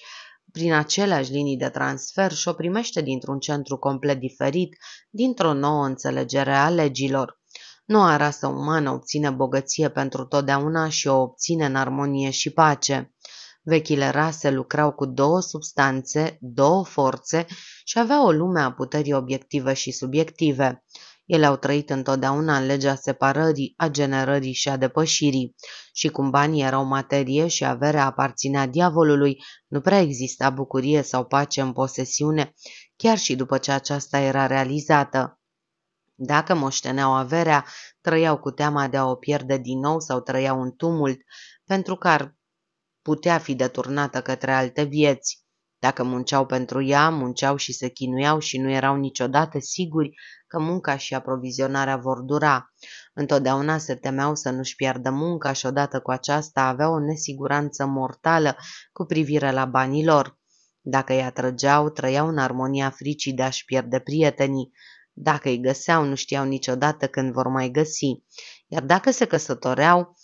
prin aceleași linii de transfer și o primește dintr-un centru complet diferit, dintr-o nouă înțelegere a legilor. Noua rasă umană obține bogăție pentru totdeauna și o obține în armonie și pace. Vechile rase lucrau cu două substanțe, două forțe și aveau o lume a puterii obiective și subjective. Ele au trăit întotdeauna în legea separării, a generării și a depășirii. Și cum banii erau materie și averea aparținea diavolului, nu prea exista bucurie sau pace în posesiune, chiar și după ce aceasta era realizată. Dacă moșteneau averea, trăiau cu teama de a o pierde din nou sau trăiau în tumult, pentru că ar putea fi deturnată către alte vieți. Dacă munceau pentru ea, munceau și se chinuiau și nu erau niciodată siguri că munca și aprovizionarea vor dura. Întotdeauna se temeau să nu-și piardă munca și odată cu aceasta aveau o nesiguranță mortală cu privire la banii lor. Dacă îi trăgeau, trăiau în armonia fricii de a-și pierde prietenii. Dacă îi găseau, nu știau niciodată când vor mai găsi. Iar dacă se căsătoreau,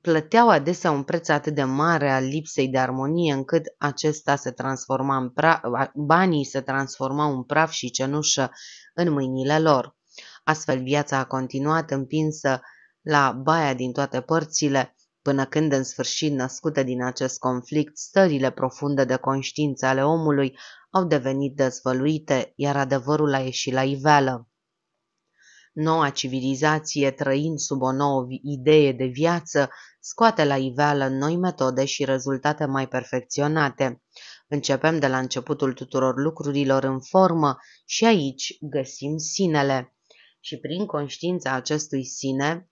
plăteau adesea un preț atât de mare al lipsei de armonie încât acesta se transforma în praf, banii se transformau în praf și cenușă în mâinile lor. Astfel viața a continuat împinsă la baia din toate părțile, până când în sfârșit născute din acest conflict, stările profunde de conștiință ale omului au devenit dezvăluite, iar adevărul a ieșit la iveală. Noua civilizație, trăind sub o nouă idee de viață, scoate la iveală noi metode și rezultate mai perfecționate. Începem de la începutul tuturor lucrurilor în formă și aici găsim sinele. Și prin conștiința acestui sine,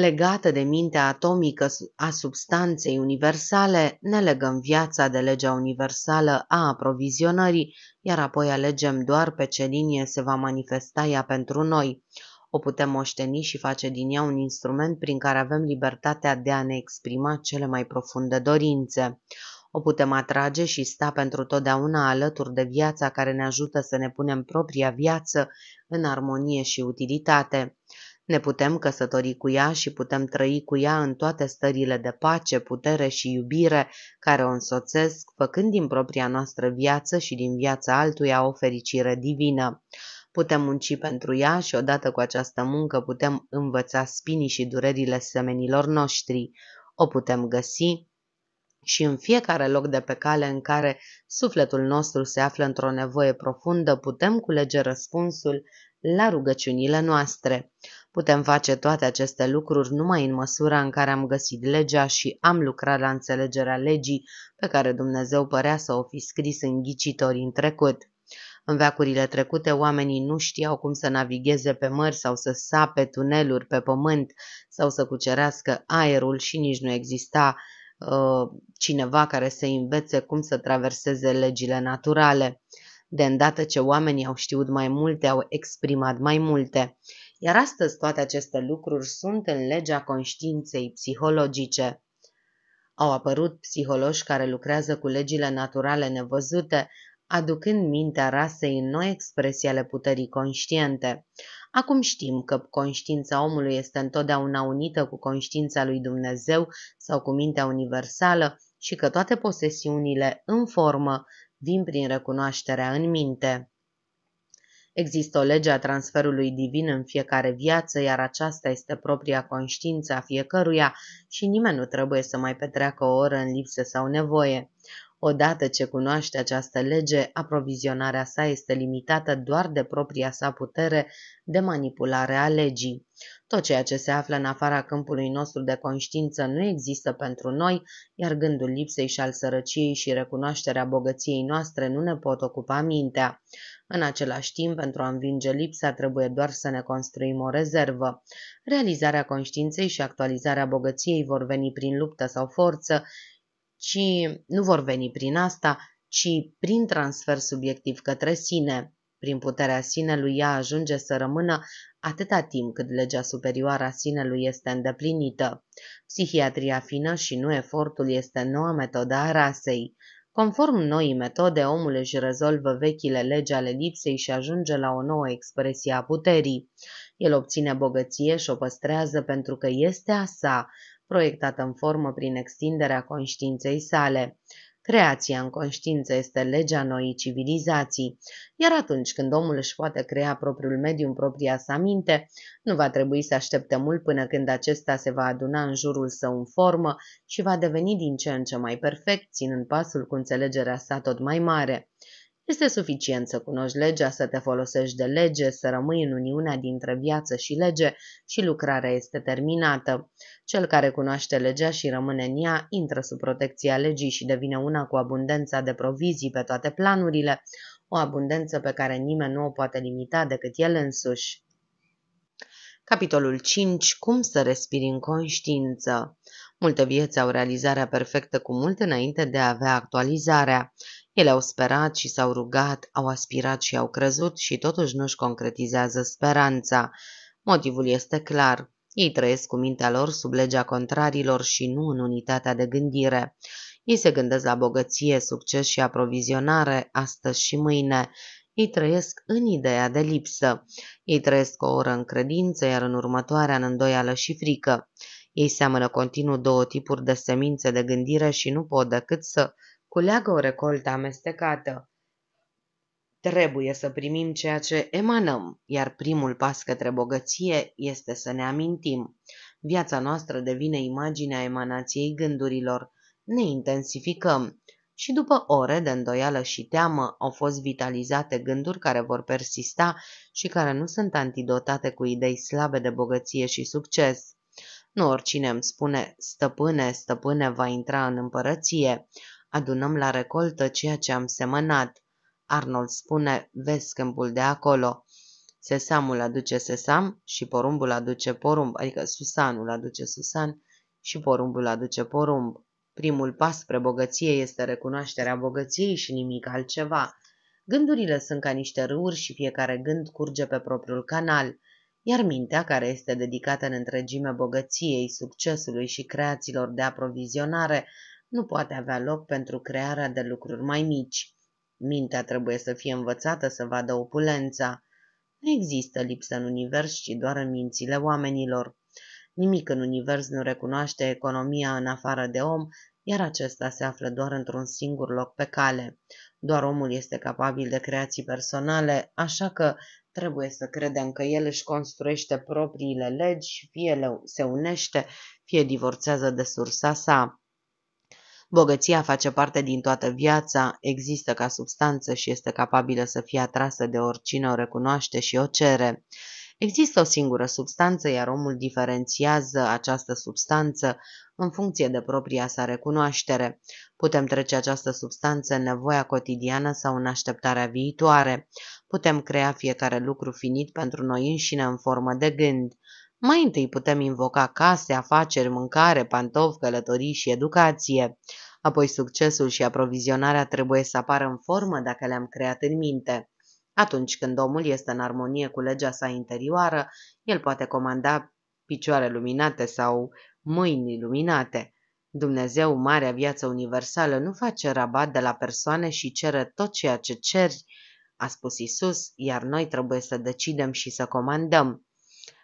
legată de mintea atomică a substanței universale, ne legăm viața de legea universală a aprovizionării, iar apoi alegem doar pe ce linie se va manifesta ea pentru noi. O putem moșteni și face din ea un instrument prin care avem libertatea de a ne exprima cele mai profunde dorințe. O putem atrage și sta pentru totdeauna alături de viața care ne ajută să ne punem propria viață în armonie și utilitate. Ne putem căsători cu ea și putem trăi cu ea în toate stările de pace, putere și iubire care o însoțesc, făcând din propria noastră viață și din viața altuia o fericire divină. Putem munci pentru ea și odată cu această muncă putem învăța spinii și durerile semenilor noștri. O putem găsi și în fiecare loc de pe cale în care sufletul nostru se află într-o nevoie profundă, putem culege răspunsul la rugăciunile noastre. Putem face toate aceste lucruri numai în măsura în care am găsit legea și am lucrat la înțelegerea legii pe care Dumnezeu părea să o fi scris în ghicitori în trecut. În veacurile trecute, oamenii nu știau cum să navigheze pe mări sau să sape tuneluri pe pământ sau să cucerească aerul și nici nu exista uh, cineva care să învețe cum să traverseze legile naturale. De îndată ce oamenii au știut mai multe, au exprimat mai multe. Iar astăzi toate aceste lucruri sunt în legea conștiinței psihologice. Au apărut psihologi care lucrează cu legile naturale nevăzute, aducând mintea rasei în noi expresii ale puterii conștiente. Acum știm că conștiința omului este întotdeauna unită cu conștiința lui Dumnezeu sau cu mintea universală și că toate posesiunile în formă vin prin recunoașterea în minte. Există o lege a transferului divin în fiecare viață, iar aceasta este propria conștiință a fiecăruia și nimeni nu trebuie să mai petreacă o oră în lipsă sau nevoie. Odată ce cunoaște această lege, aprovizionarea sa este limitată doar de propria sa putere de manipulare a legii. Tot ceea ce se află în afara câmpului nostru de conștiință nu există pentru noi, iar gândul lipsei și al sărăciei și recunoașterea bogăției noastre nu ne pot ocupa mintea. În același timp, pentru a învinge lipsa, trebuie doar să ne construim o rezervă. Realizarea conștiinței și actualizarea bogăției vor veni prin luptă sau forță, ci nu vor veni prin asta, ci prin transfer subiectiv către sine. Prin puterea sinelui ea ajunge să rămână atâta timp cât legea superioară a sinelui este îndeplinită. Psihiatria fină și nu efortul este noua metodă a rasei. Conform noii metode, omul își rezolvă vechile legi ale lipsei și ajunge la o nouă expresie a puterii. El obține bogăție și o păstrează pentru că este a sa, proiectată în formă prin extinderea conștiinței sale. Creația în conștiință este legea noii civilizații, iar atunci când omul își poate crea propriul mediu în propria sa minte, nu va trebui să aștepte mult până când acesta se va aduna în jurul său în formă și va deveni din ce în ce mai perfect, ținând pasul cu înțelegerea sa tot mai mare. Este suficient să cunoști legea, să te folosești de lege, să rămâi în uniunea dintre viață și lege și lucrarea este terminată. Cel care cunoaște legea și rămâne în ea, intră sub protecția legii și devine una cu abundența de provizii pe toate planurile, o abundență pe care nimeni nu o poate limita decât el însuși. Capitolul 5. Cum să respiri în conștiință Multe vieți au realizarea perfectă cu mult înainte de a avea actualizarea. Ele au sperat și s-au rugat, au aspirat și au crezut și totuși nu-și concretizează speranța. Motivul este clar. Ei trăiesc cu mintea lor sub legea contrarilor și nu în unitatea de gândire. Ei se gândesc la bogăție, succes și aprovizionare, astăzi și mâine. Ei trăiesc în ideea de lipsă. Ei trăiesc o oră în credință, iar în următoarea în îndoială și frică. Ei seamănă continuu două tipuri de semințe de gândire și nu pot decât să culeagă o recoltă amestecată. Trebuie să primim ceea ce emanăm, iar primul pas către bogăție este să ne amintim. Viața noastră devine imaginea emanației gândurilor. Ne intensificăm și după ore de îndoială și teamă au fost vitalizate gânduri care vor persista și care nu sunt antidotate cu idei slabe de bogăție și succes. Nu oricine îmi spune, stăpâne, stăpâne va intra în împărăție adunăm la recoltă ceea ce am semănat. Arnold spune, vezi câmpul de acolo. Sesamul aduce sesam și porumbul aduce porumb, adică susanul aduce susan și porumbul aduce porumb. Primul pas spre bogăție este recunoașterea bogăției și nimic altceva. Gândurile sunt ca niște râuri și fiecare gând curge pe propriul canal, iar mintea, care este dedicată în întregime bogăției, succesului și creațiilor de aprovizionare, nu poate avea loc pentru crearea de lucruri mai mici. Mintea trebuie să fie învățată să vadă opulența. Nu există lipsă în univers, ci doar în mințile oamenilor. Nimic în univers nu recunoaște economia în afară de om, iar acesta se află doar într-un singur loc pe cale. Doar omul este capabil de creații personale, așa că trebuie să credem că el își construiește propriile legi, fie se unește, fie divorțează de sursa sa. Bogăția face parte din toată viața, există ca substanță și este capabilă să fie atrasă de oricine o recunoaște și o cere. Există o singură substanță, iar omul diferențiază această substanță în funcție de propria sa recunoaștere. Putem trece această substanță în nevoia cotidiană sau în așteptarea viitoare. Putem crea fiecare lucru finit pentru noi înșine în formă de gând. Mai întâi putem invoca case, afaceri, mâncare, pantofi, călătorii și educație. Apoi succesul și aprovizionarea trebuie să apară în formă dacă le-am creat în minte. Atunci când omul este în armonie cu legea sa interioară, el poate comanda picioare luminate sau mâini luminate. Dumnezeu, marea viață universală, nu face rabat de la persoane și cere tot ceea ce ceri, a spus Isus, iar noi trebuie să decidem și să comandăm.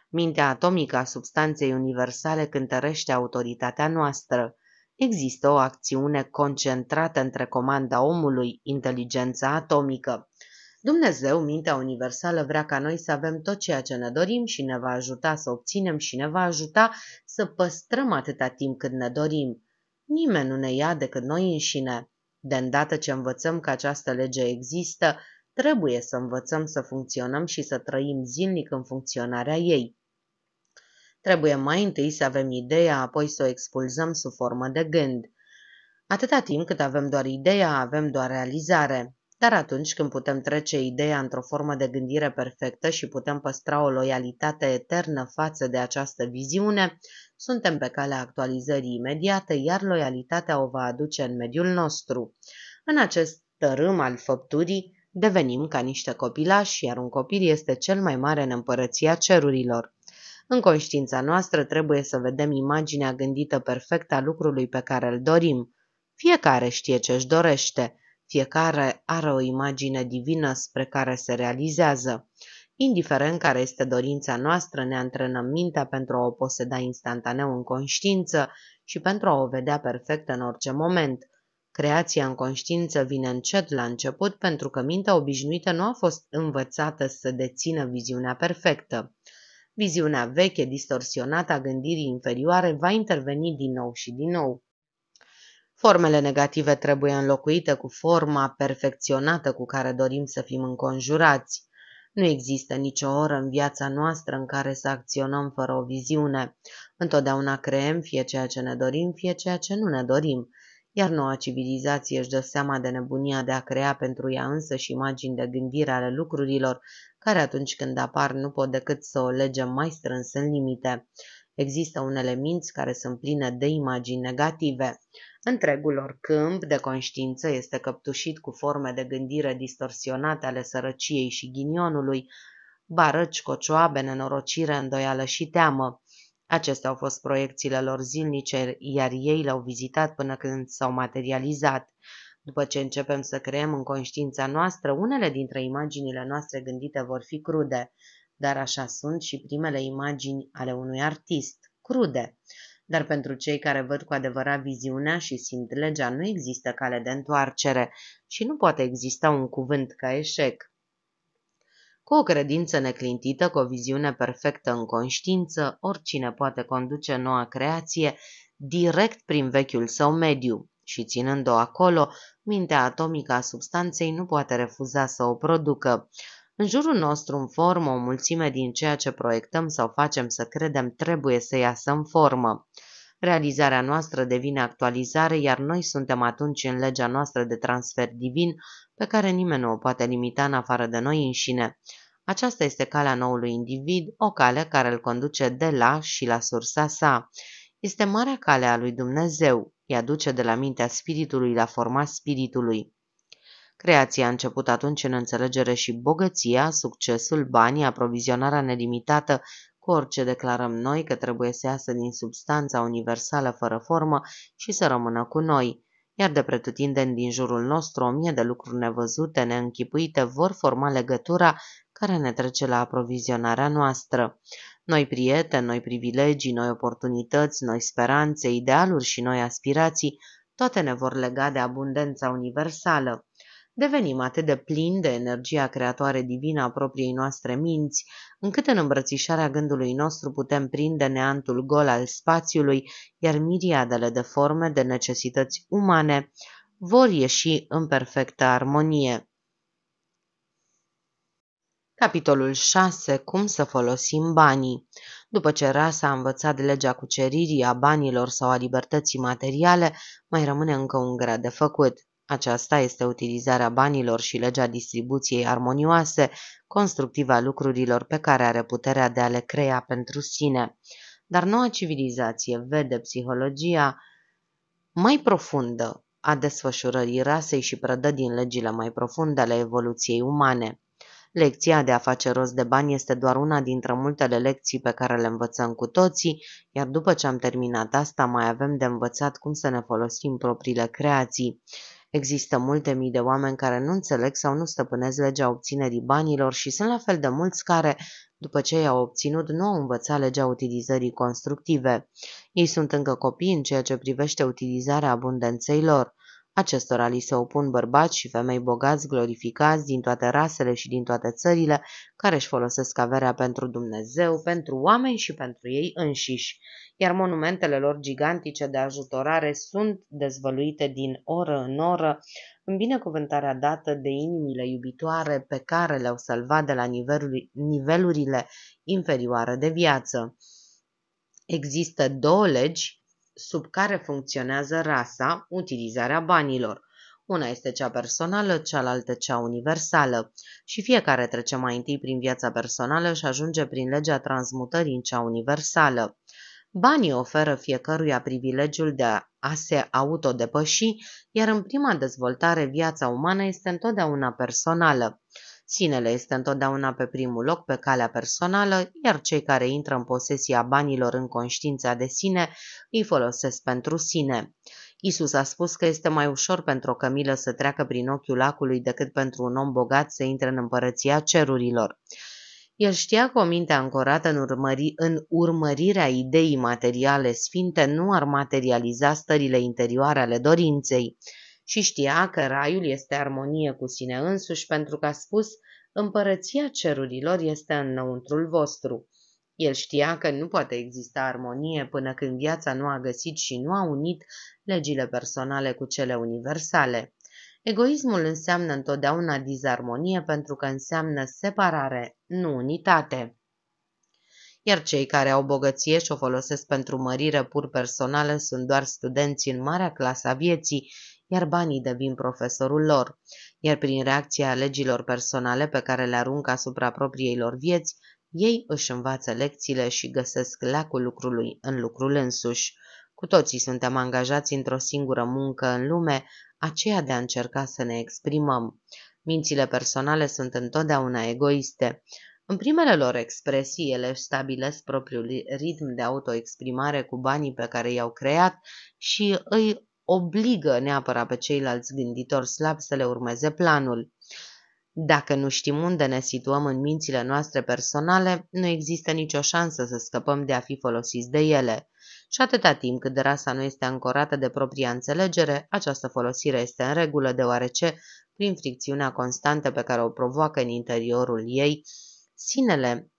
Mintea atomică a substanței universale cântărește autoritatea noastră. Există o acțiune concentrată între comanda omului, inteligența atomică. Dumnezeu, mintea universală, vrea ca noi să avem tot ceea ce ne dorim și ne va ajuta să obținem și ne va ajuta să păstrăm atâta timp cât ne dorim. Nimeni nu ne ia decât noi înșine. De îndată ce învățăm că această lege există, trebuie să învățăm să funcționăm și să trăim zilnic în funcționarea ei. Trebuie mai întâi să avem ideea, apoi să o expulzăm sub formă de gând. Atâta timp cât avem doar ideea, avem doar realizare. Dar atunci când putem trece ideea într-o formă de gândire perfectă și putem păstra o loialitate eternă față de această viziune, suntem pe calea actualizării imediate, iar loialitatea o va aduce în mediul nostru. În acest tărâm al făpturii, devenim ca niște copilași, iar un copil este cel mai mare în împărăția cerurilor. În conștiința noastră trebuie să vedem imaginea gândită perfectă a lucrului pe care îl dorim. Fiecare știe ce își dorește, fiecare are o imagine divină spre care se realizează. Indiferent care este dorința noastră, ne antrenăm mintea pentru a o poseda instantaneu în conștiință și pentru a o vedea perfectă în orice moment. Creația în conștiință vine încet la început pentru că mintea obișnuită nu a fost învățată să dețină viziunea perfectă viziunea veche, distorsionată a gândirii inferioare va interveni din nou și din nou. Formele negative trebuie înlocuite cu forma perfecționată cu care dorim să fim înconjurați. Nu există nicio oră în viața noastră în care să acționăm fără o viziune. Întotdeauna creăm fie ceea ce ne dorim, fie ceea ce nu ne dorim, iar noua civilizație își dă seama de nebunia de a crea pentru ea însă și imagini de gândire ale lucrurilor care atunci când apar nu pot decât să o legem mai strâns în limite. Există unele minți care sunt pline de imagini negative. Întregul lor câmp de conștiință este căptușit cu forme de gândire distorsionate ale sărăciei și ghinionului, barăci, cocioabe, nenorocire, îndoială și teamă. Acestea au fost proiecțiile lor zilnice, iar ei le-au vizitat până când s-au materializat. După ce începem să creăm în conștiința noastră, unele dintre imaginile noastre gândite vor fi crude, dar așa sunt și primele imagini ale unui artist, crude. Dar pentru cei care văd cu adevărat viziunea și simt legea, nu există cale de întoarcere și nu poate exista un cuvânt ca eșec. Cu o credință neclintită, cu o viziune perfectă în conștiință, oricine poate conduce noua creație direct prin vechiul său mediu și ținând-o acolo, mintea atomică a substanței nu poate refuza să o producă. În jurul nostru, în formă, o mulțime din ceea ce proiectăm sau facem să credem trebuie să iasă în formă. Realizarea noastră devine actualizare, iar noi suntem atunci în legea noastră de transfer divin, pe care nimeni nu o poate limita în afară de noi înșine. Aceasta este calea noului individ, o cale care îl conduce de la și la sursa sa. Este marea cale a lui Dumnezeu îi aduce de la mintea spiritului la forma spiritului. Creația a început atunci în înțelegere și bogăția, succesul, banii, aprovizionarea nelimitată cu orice declarăm noi că trebuie să iasă din substanța universală fără formă și să rămână cu noi. Iar de pretutindeni din jurul nostru, o mie de lucruri nevăzute, neînchipuite, vor forma legătura care ne trece la aprovizionarea noastră noi prieteni, noi privilegii, noi oportunități, noi speranțe, idealuri și noi aspirații, toate ne vor lega de abundența universală. Devenim atât de plini de energia creatoare divină a propriei noastre minți, încât în îmbrățișarea gândului nostru putem prinde neantul gol al spațiului, iar miriadele de forme de necesități umane vor ieși în perfectă armonie. Capitolul 6. Cum să folosim banii După ce rasa a învățat legea cuceririi a banilor sau a libertății materiale, mai rămâne încă un grad de făcut. Aceasta este utilizarea banilor și legea distribuției armonioase, constructiva lucrurilor pe care are puterea de a le crea pentru sine. Dar noua civilizație vede psihologia mai profundă a desfășurării rasei și prădă din legile mai profunde ale evoluției umane. Lecția de a face rost de bani este doar una dintre multele lecții pe care le învățăm cu toții, iar după ce am terminat asta mai avem de învățat cum să ne folosim propriile creații. Există multe mii de oameni care nu înțeleg sau nu stăpânez legea obținerii banilor și sunt la fel de mulți care, după ce i-au obținut, nu au învățat legea utilizării constructive. Ei sunt încă copii în ceea ce privește utilizarea abundenței lor. Acestora li se opun bărbați și femei bogați glorificați din toate rasele și din toate țările, care își folosesc averea pentru Dumnezeu, pentru oameni și pentru ei înșiși, iar monumentele lor gigantice de ajutorare sunt dezvăluite din oră în oră, în binecuvântarea dată de inimile iubitoare pe care le-au salvat de la nivelurile inferioare de viață. Există două legi sub care funcționează rasa, utilizarea banilor. Una este cea personală, cealaltă cea universală și fiecare trece mai întâi prin viața personală și ajunge prin legea transmutării în cea universală. Banii oferă fiecăruia privilegiul de a se autodepăși, iar în prima dezvoltare viața umană este întotdeauna personală. Sinele este întotdeauna pe primul loc pe calea personală, iar cei care intră în posesia banilor în conștiința de sine îi folosesc pentru sine. Isus a spus că este mai ușor pentru o cămilă să treacă prin ochiul lacului decât pentru un om bogat să intre în împărăția cerurilor. El știa că o minte ancorată în, urmări, în urmărirea ideii materiale sfinte nu ar materializa stările interioare ale dorinței și știa că raiul este armonie cu sine însuși pentru că a spus împărăția cerurilor este înăuntrul vostru. El știa că nu poate exista armonie până când viața nu a găsit și nu a unit legile personale cu cele universale. Egoismul înseamnă întotdeauna dizarmonie pentru că înseamnă separare, nu unitate. Iar cei care au bogăție și o folosesc pentru mărire pur personală sunt doar studenți în marea clasa vieții, iar banii devin profesorul lor, iar prin reacția legilor personale pe care le aruncă asupra propriilor vieți, ei își învață lecțiile și găsesc lacul lucrului în lucrul însuși. Cu toții suntem angajați într-o singură muncă în lume, aceea de a încerca să ne exprimăm. Mințile personale sunt întotdeauna egoiste. În primele lor expresii, ele își stabilesc propriul ritm de autoexprimare cu banii pe care i-au creat și îi obligă neapărat pe ceilalți gânditori slabi să le urmeze planul. Dacă nu știm unde ne situăm în mințile noastre personale, nu există nicio șansă să scăpăm de a fi folosiți de ele. Și atâta timp cât rasa nu este ancorată de propria înțelegere, această folosire este în regulă, deoarece, prin fricțiunea constantă pe care o provoacă în interiorul ei, sinele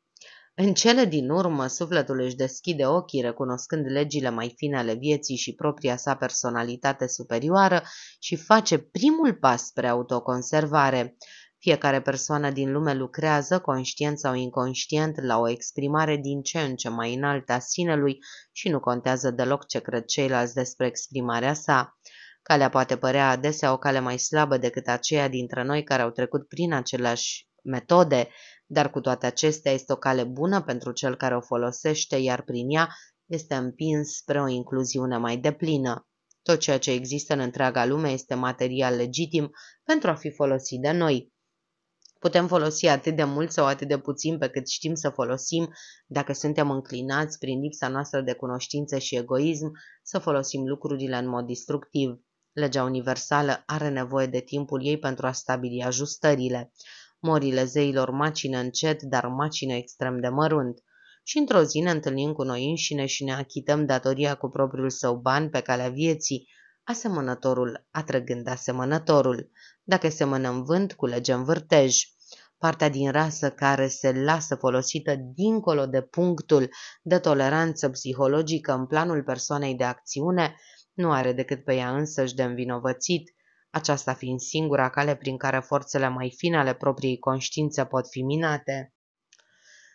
în cele din urmă, sufletul își deschide ochii recunoscând legile mai fine ale vieții și propria sa personalitate superioară și face primul pas spre autoconservare. Fiecare persoană din lume lucrează, conștient sau inconștient, la o exprimare din ce în ce mai înaltă a sinelui și nu contează deloc ce cred ceilalți despre exprimarea sa. Calea poate părea adesea o cale mai slabă decât aceea dintre noi care au trecut prin aceleași metode, dar cu toate acestea este o cale bună pentru cel care o folosește, iar prin ea este împins spre o incluziune mai deplină. Tot ceea ce există în întreaga lume este material legitim pentru a fi folosit de noi. Putem folosi atât de mult sau atât de puțin pe cât știm să folosim, dacă suntem înclinați, prin lipsa noastră de cunoștință și egoism, să folosim lucrurile în mod destructiv. Legea universală are nevoie de timpul ei pentru a stabili ajustările. Morile zeilor macină încet, dar macină extrem de mărunt. Și într-o zi ne întâlnim cu noi înșine și ne achităm datoria cu propriul său ban pe calea vieții, asemănătorul atrăgând asemănătorul. Dacă semănăm vânt, culegem vârtej partea din rasă care se lasă folosită dincolo de punctul de toleranță psihologică în planul persoanei de acțiune, nu are decât pe ea însăși de învinovățit, aceasta fiind singura cale prin care forțele mai fine ale propriei conștiințe pot fi minate.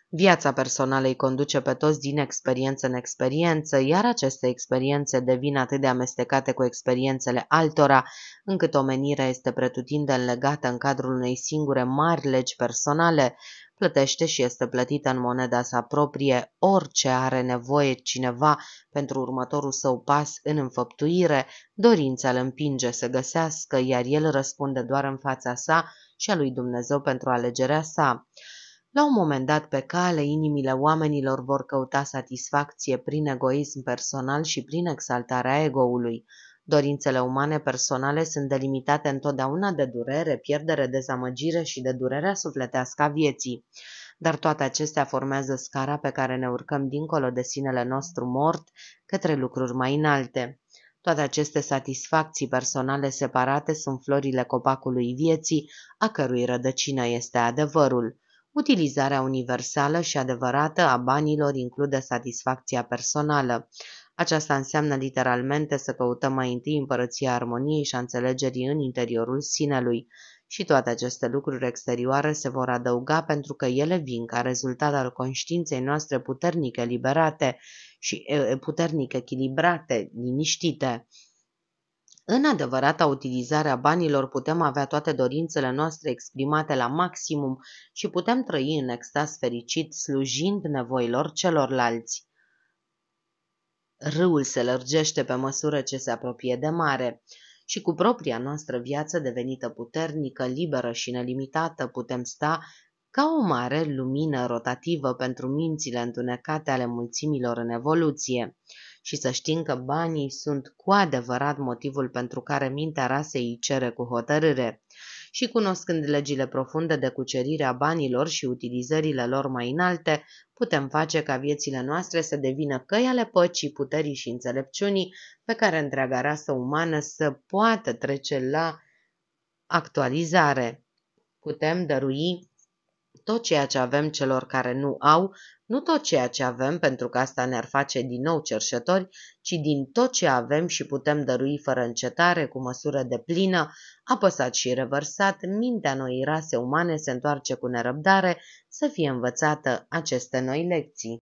Viața personală îi conduce pe toți din experiență în experiență, iar aceste experiențe devin atât de amestecate cu experiențele altora, încât omenirea este pretutindeni legată în cadrul unei singure mari legi personale, plătește și este plătită în moneda sa proprie orice are nevoie cineva pentru următorul său pas în înfăptuire, dorința îl împinge să găsească, iar el răspunde doar în fața sa și a lui Dumnezeu pentru alegerea sa. La un moment dat pe cale, inimile oamenilor vor căuta satisfacție prin egoism personal și prin exaltarea egoului. Dorințele umane personale sunt delimitate întotdeauna de durere, pierdere, dezamăgire și de durerea sufletească a vieții. Dar toate acestea formează scara pe care ne urcăm dincolo de sinele nostru mort către lucruri mai înalte. Toate aceste satisfacții personale separate sunt florile copacului vieții, a cărui rădăcină este adevărul. Utilizarea universală și adevărată a banilor include satisfacția personală. Aceasta înseamnă literalmente să căutăm mai întâi împărăția armoniei și a înțelegerii în interiorul sinelui și toate aceste lucruri exterioare se vor adăuga pentru că ele vin ca rezultat al conștiinței noastre puternic eliberate și puternic echilibrate, liniștite. În adevărata utilizare a banilor putem avea toate dorințele noastre exprimate la maximum și putem trăi în extaz fericit slujind nevoilor celorlalți. Râul se lărgește pe măsură ce se apropie de mare și cu propria noastră viață devenită puternică, liberă și nelimitată putem sta ca o mare lumină rotativă pentru mințile întunecate ale mulțimilor în evoluție și să știm că banii sunt cu adevărat motivul pentru care mintea rasei îi cere cu hotărâre și cunoscând legile profunde de cucerire a banilor și utilizările lor mai înalte, putem face ca viețile noastre să devină căi ale păcii, puterii și înțelepciunii pe care întreaga rasă umană să poată trece la actualizare. Putem dărui tot ceea ce avem celor care nu au, nu tot ceea ce avem pentru că asta ne-ar face din nou cerșători, ci din tot ce avem și putem dărui fără încetare, cu măsură de plină, apăsat și revărsat, mintea noii rase umane se întoarce cu nerăbdare să fie învățată aceste noi lecții.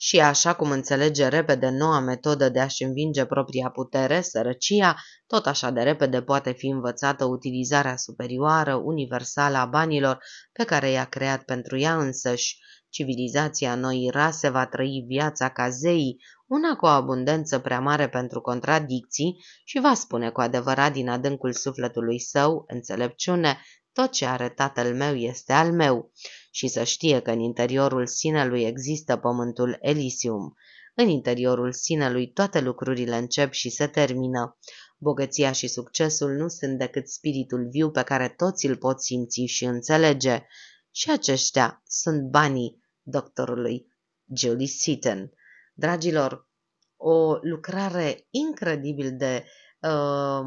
Și așa cum înțelege repede noua metodă de a-și învinge propria putere, sărăcia, tot așa de repede poate fi învățată utilizarea superioară, universală a banilor pe care i-a creat pentru ea însăși. Civilizația noii rase va trăi viața ca zeii, una cu o abundență prea mare pentru contradicții și va spune cu adevărat din adâncul sufletului său, înțelepciune, tot ce are tatăl meu este al meu și să știe că în interiorul sinelui există pământul Elysium. În interiorul sinelui toate lucrurile încep și se termină. Bogăția și succesul nu sunt decât spiritul viu pe care toți îl pot simți și înțelege. Și aceștia sunt banii doctorului Julie Seaton. Dragilor, o lucrare incredibil de uh,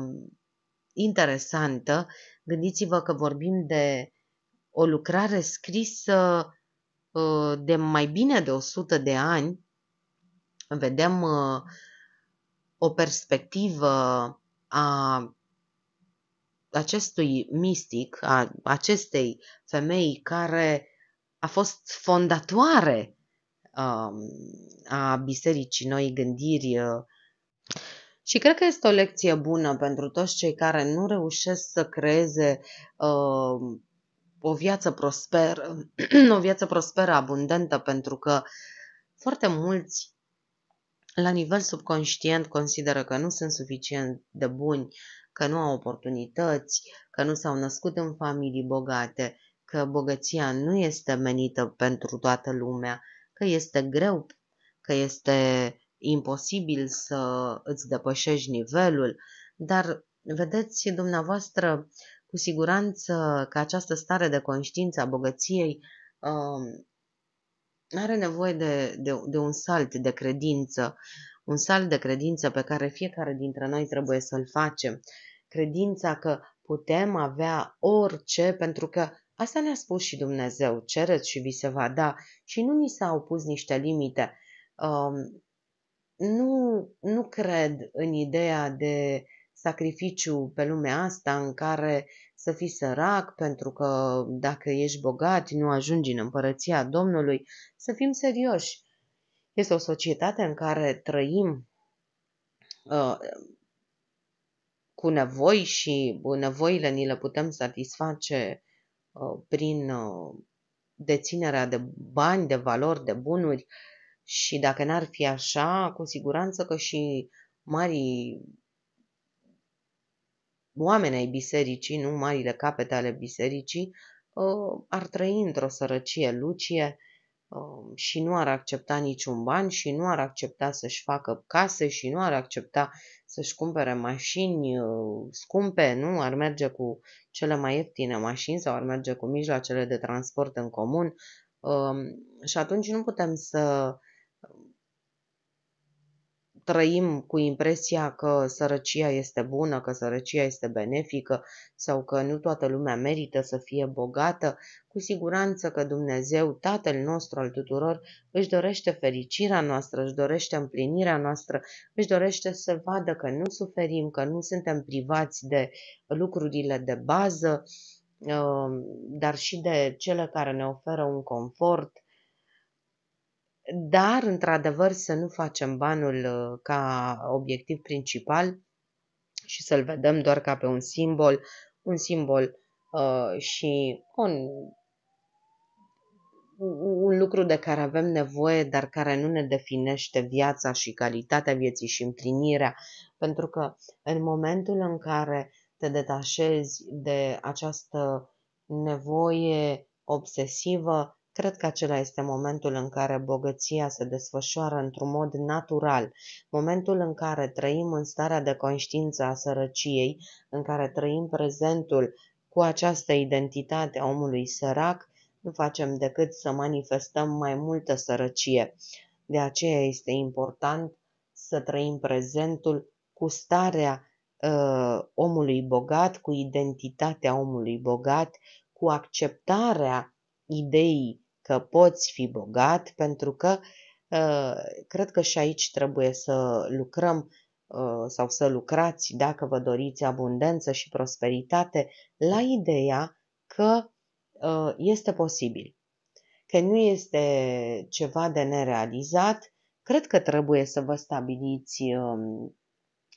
interesantă. Gândiți-vă că vorbim de o lucrare scrisă uh, de mai bine de 100 de ani, vedem uh, o perspectivă a acestui mistic, a acestei femei care a fost fondatoare um, a Bisericii Noi Gândiri. Uh. Și cred că este o lecție bună pentru toți cei care nu reușesc să creeze uh, o viață prosperă, (clears throat) o viață prosperă, abundentă, pentru că foarte mulți la nivel subconștient consideră că nu sunt suficient de buni, că nu au oportunități, că nu s-au născut în familii bogate, că bogăția nu este menită pentru toată lumea, că este greu, că este imposibil să îți depășești nivelul, dar vedeți dumneavoastră cu siguranță că această stare de conștiință a bogăției uh, are nevoie de, de, de un salt de credință, un salt de credință pe care fiecare dintre noi trebuie să-l facem. Credința că putem avea orice, pentru că asta ne-a spus și Dumnezeu, cereți și vi se va da, și nu ni s-au pus niște limite. Uh, nu, nu cred în ideea de sacrificiu pe lumea asta în care să fii sărac, pentru că dacă ești bogat nu ajungi în împărăția Domnului, să fim serioși. Este o societate în care trăim uh, cu nevoi și nevoile ni le putem satisface uh, prin uh, deținerea de bani, de valori, de bunuri și dacă n-ar fi așa, cu siguranță că și marii oameni ai bisericii, nu marile capete ale bisericii, ă, ar trăi într-o sărăcie lucie ă, și nu ar accepta niciun ban și nu ar accepta să-și facă case și nu ar accepta să-și cumpere mașini ă, scumpe, nu? Ar merge cu cele mai ieftine mașini sau ar merge cu mijloacele de transport în comun. Și atunci nu putem să trăim cu impresia că sărăcia este bună, că sărăcia este benefică sau că nu toată lumea merită să fie bogată, cu siguranță că Dumnezeu, Tatăl nostru al tuturor, își dorește fericirea noastră, își dorește împlinirea noastră, își dorește să vadă că nu suferim, că nu suntem privați de lucrurile de bază, uh, dar și de cele care ne oferă un confort, dar într-adevăr să nu facem banul uh, ca obiectiv principal și să-l vedem doar ca pe un simbol, un simbol uh, și un, un lucru de care avem nevoie, dar care nu ne definește viața și calitatea vieții și împlinirea, pentru că în momentul în care te detașezi de această nevoie obsesivă, Cred că acela este momentul în care bogăția se desfășoară într-un mod natural, momentul în care trăim în starea de conștiință a sărăciei, în care trăim prezentul cu această identitate a omului sărac, nu facem decât să manifestăm mai multă sărăcie. De aceea este important să trăim prezentul cu starea uh, omului bogat, cu identitatea omului bogat, cu acceptarea ideii că poți fi bogat, pentru că ă, cred că și aici trebuie să lucrăm ă, sau să lucrați, dacă vă doriți abundență și prosperitate, la ideea că ă, este posibil, că nu este ceva de nerealizat. Cred că trebuie să vă stabiliți um,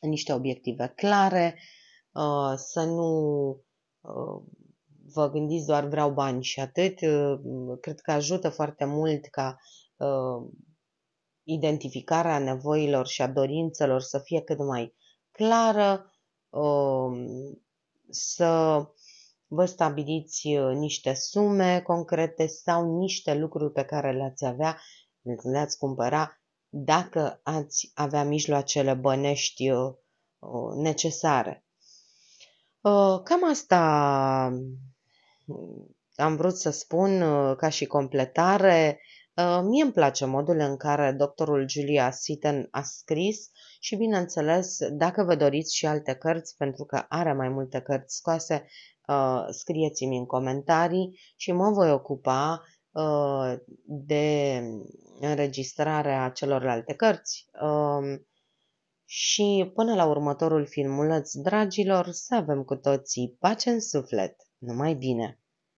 niște obiective clare, să nu um, vă gândiți doar vreau bani și atât, uh, cred că ajută foarte mult ca uh, identificarea nevoilor și a dorințelor să fie cât mai clară, uh, să vă stabiliți uh, niște sume concrete sau niște lucruri pe care le-ați avea, le-ați cumpăra dacă ați avea mijloacele bănești uh, necesare. Cam asta am vrut să spun uh, ca și completare, uh, mie îmi place modul în care doctorul Julia Sitten a scris și, bineînțeles, dacă vă doriți și alte cărți, pentru că are mai multe cărți scoase, uh, scrieți-mi în comentarii și mă voi ocupa de înregistrarea celorlalte cărți. Um, și până la următorul filmuleț, dragilor, să avem cu toții pace în suflet! numai bine.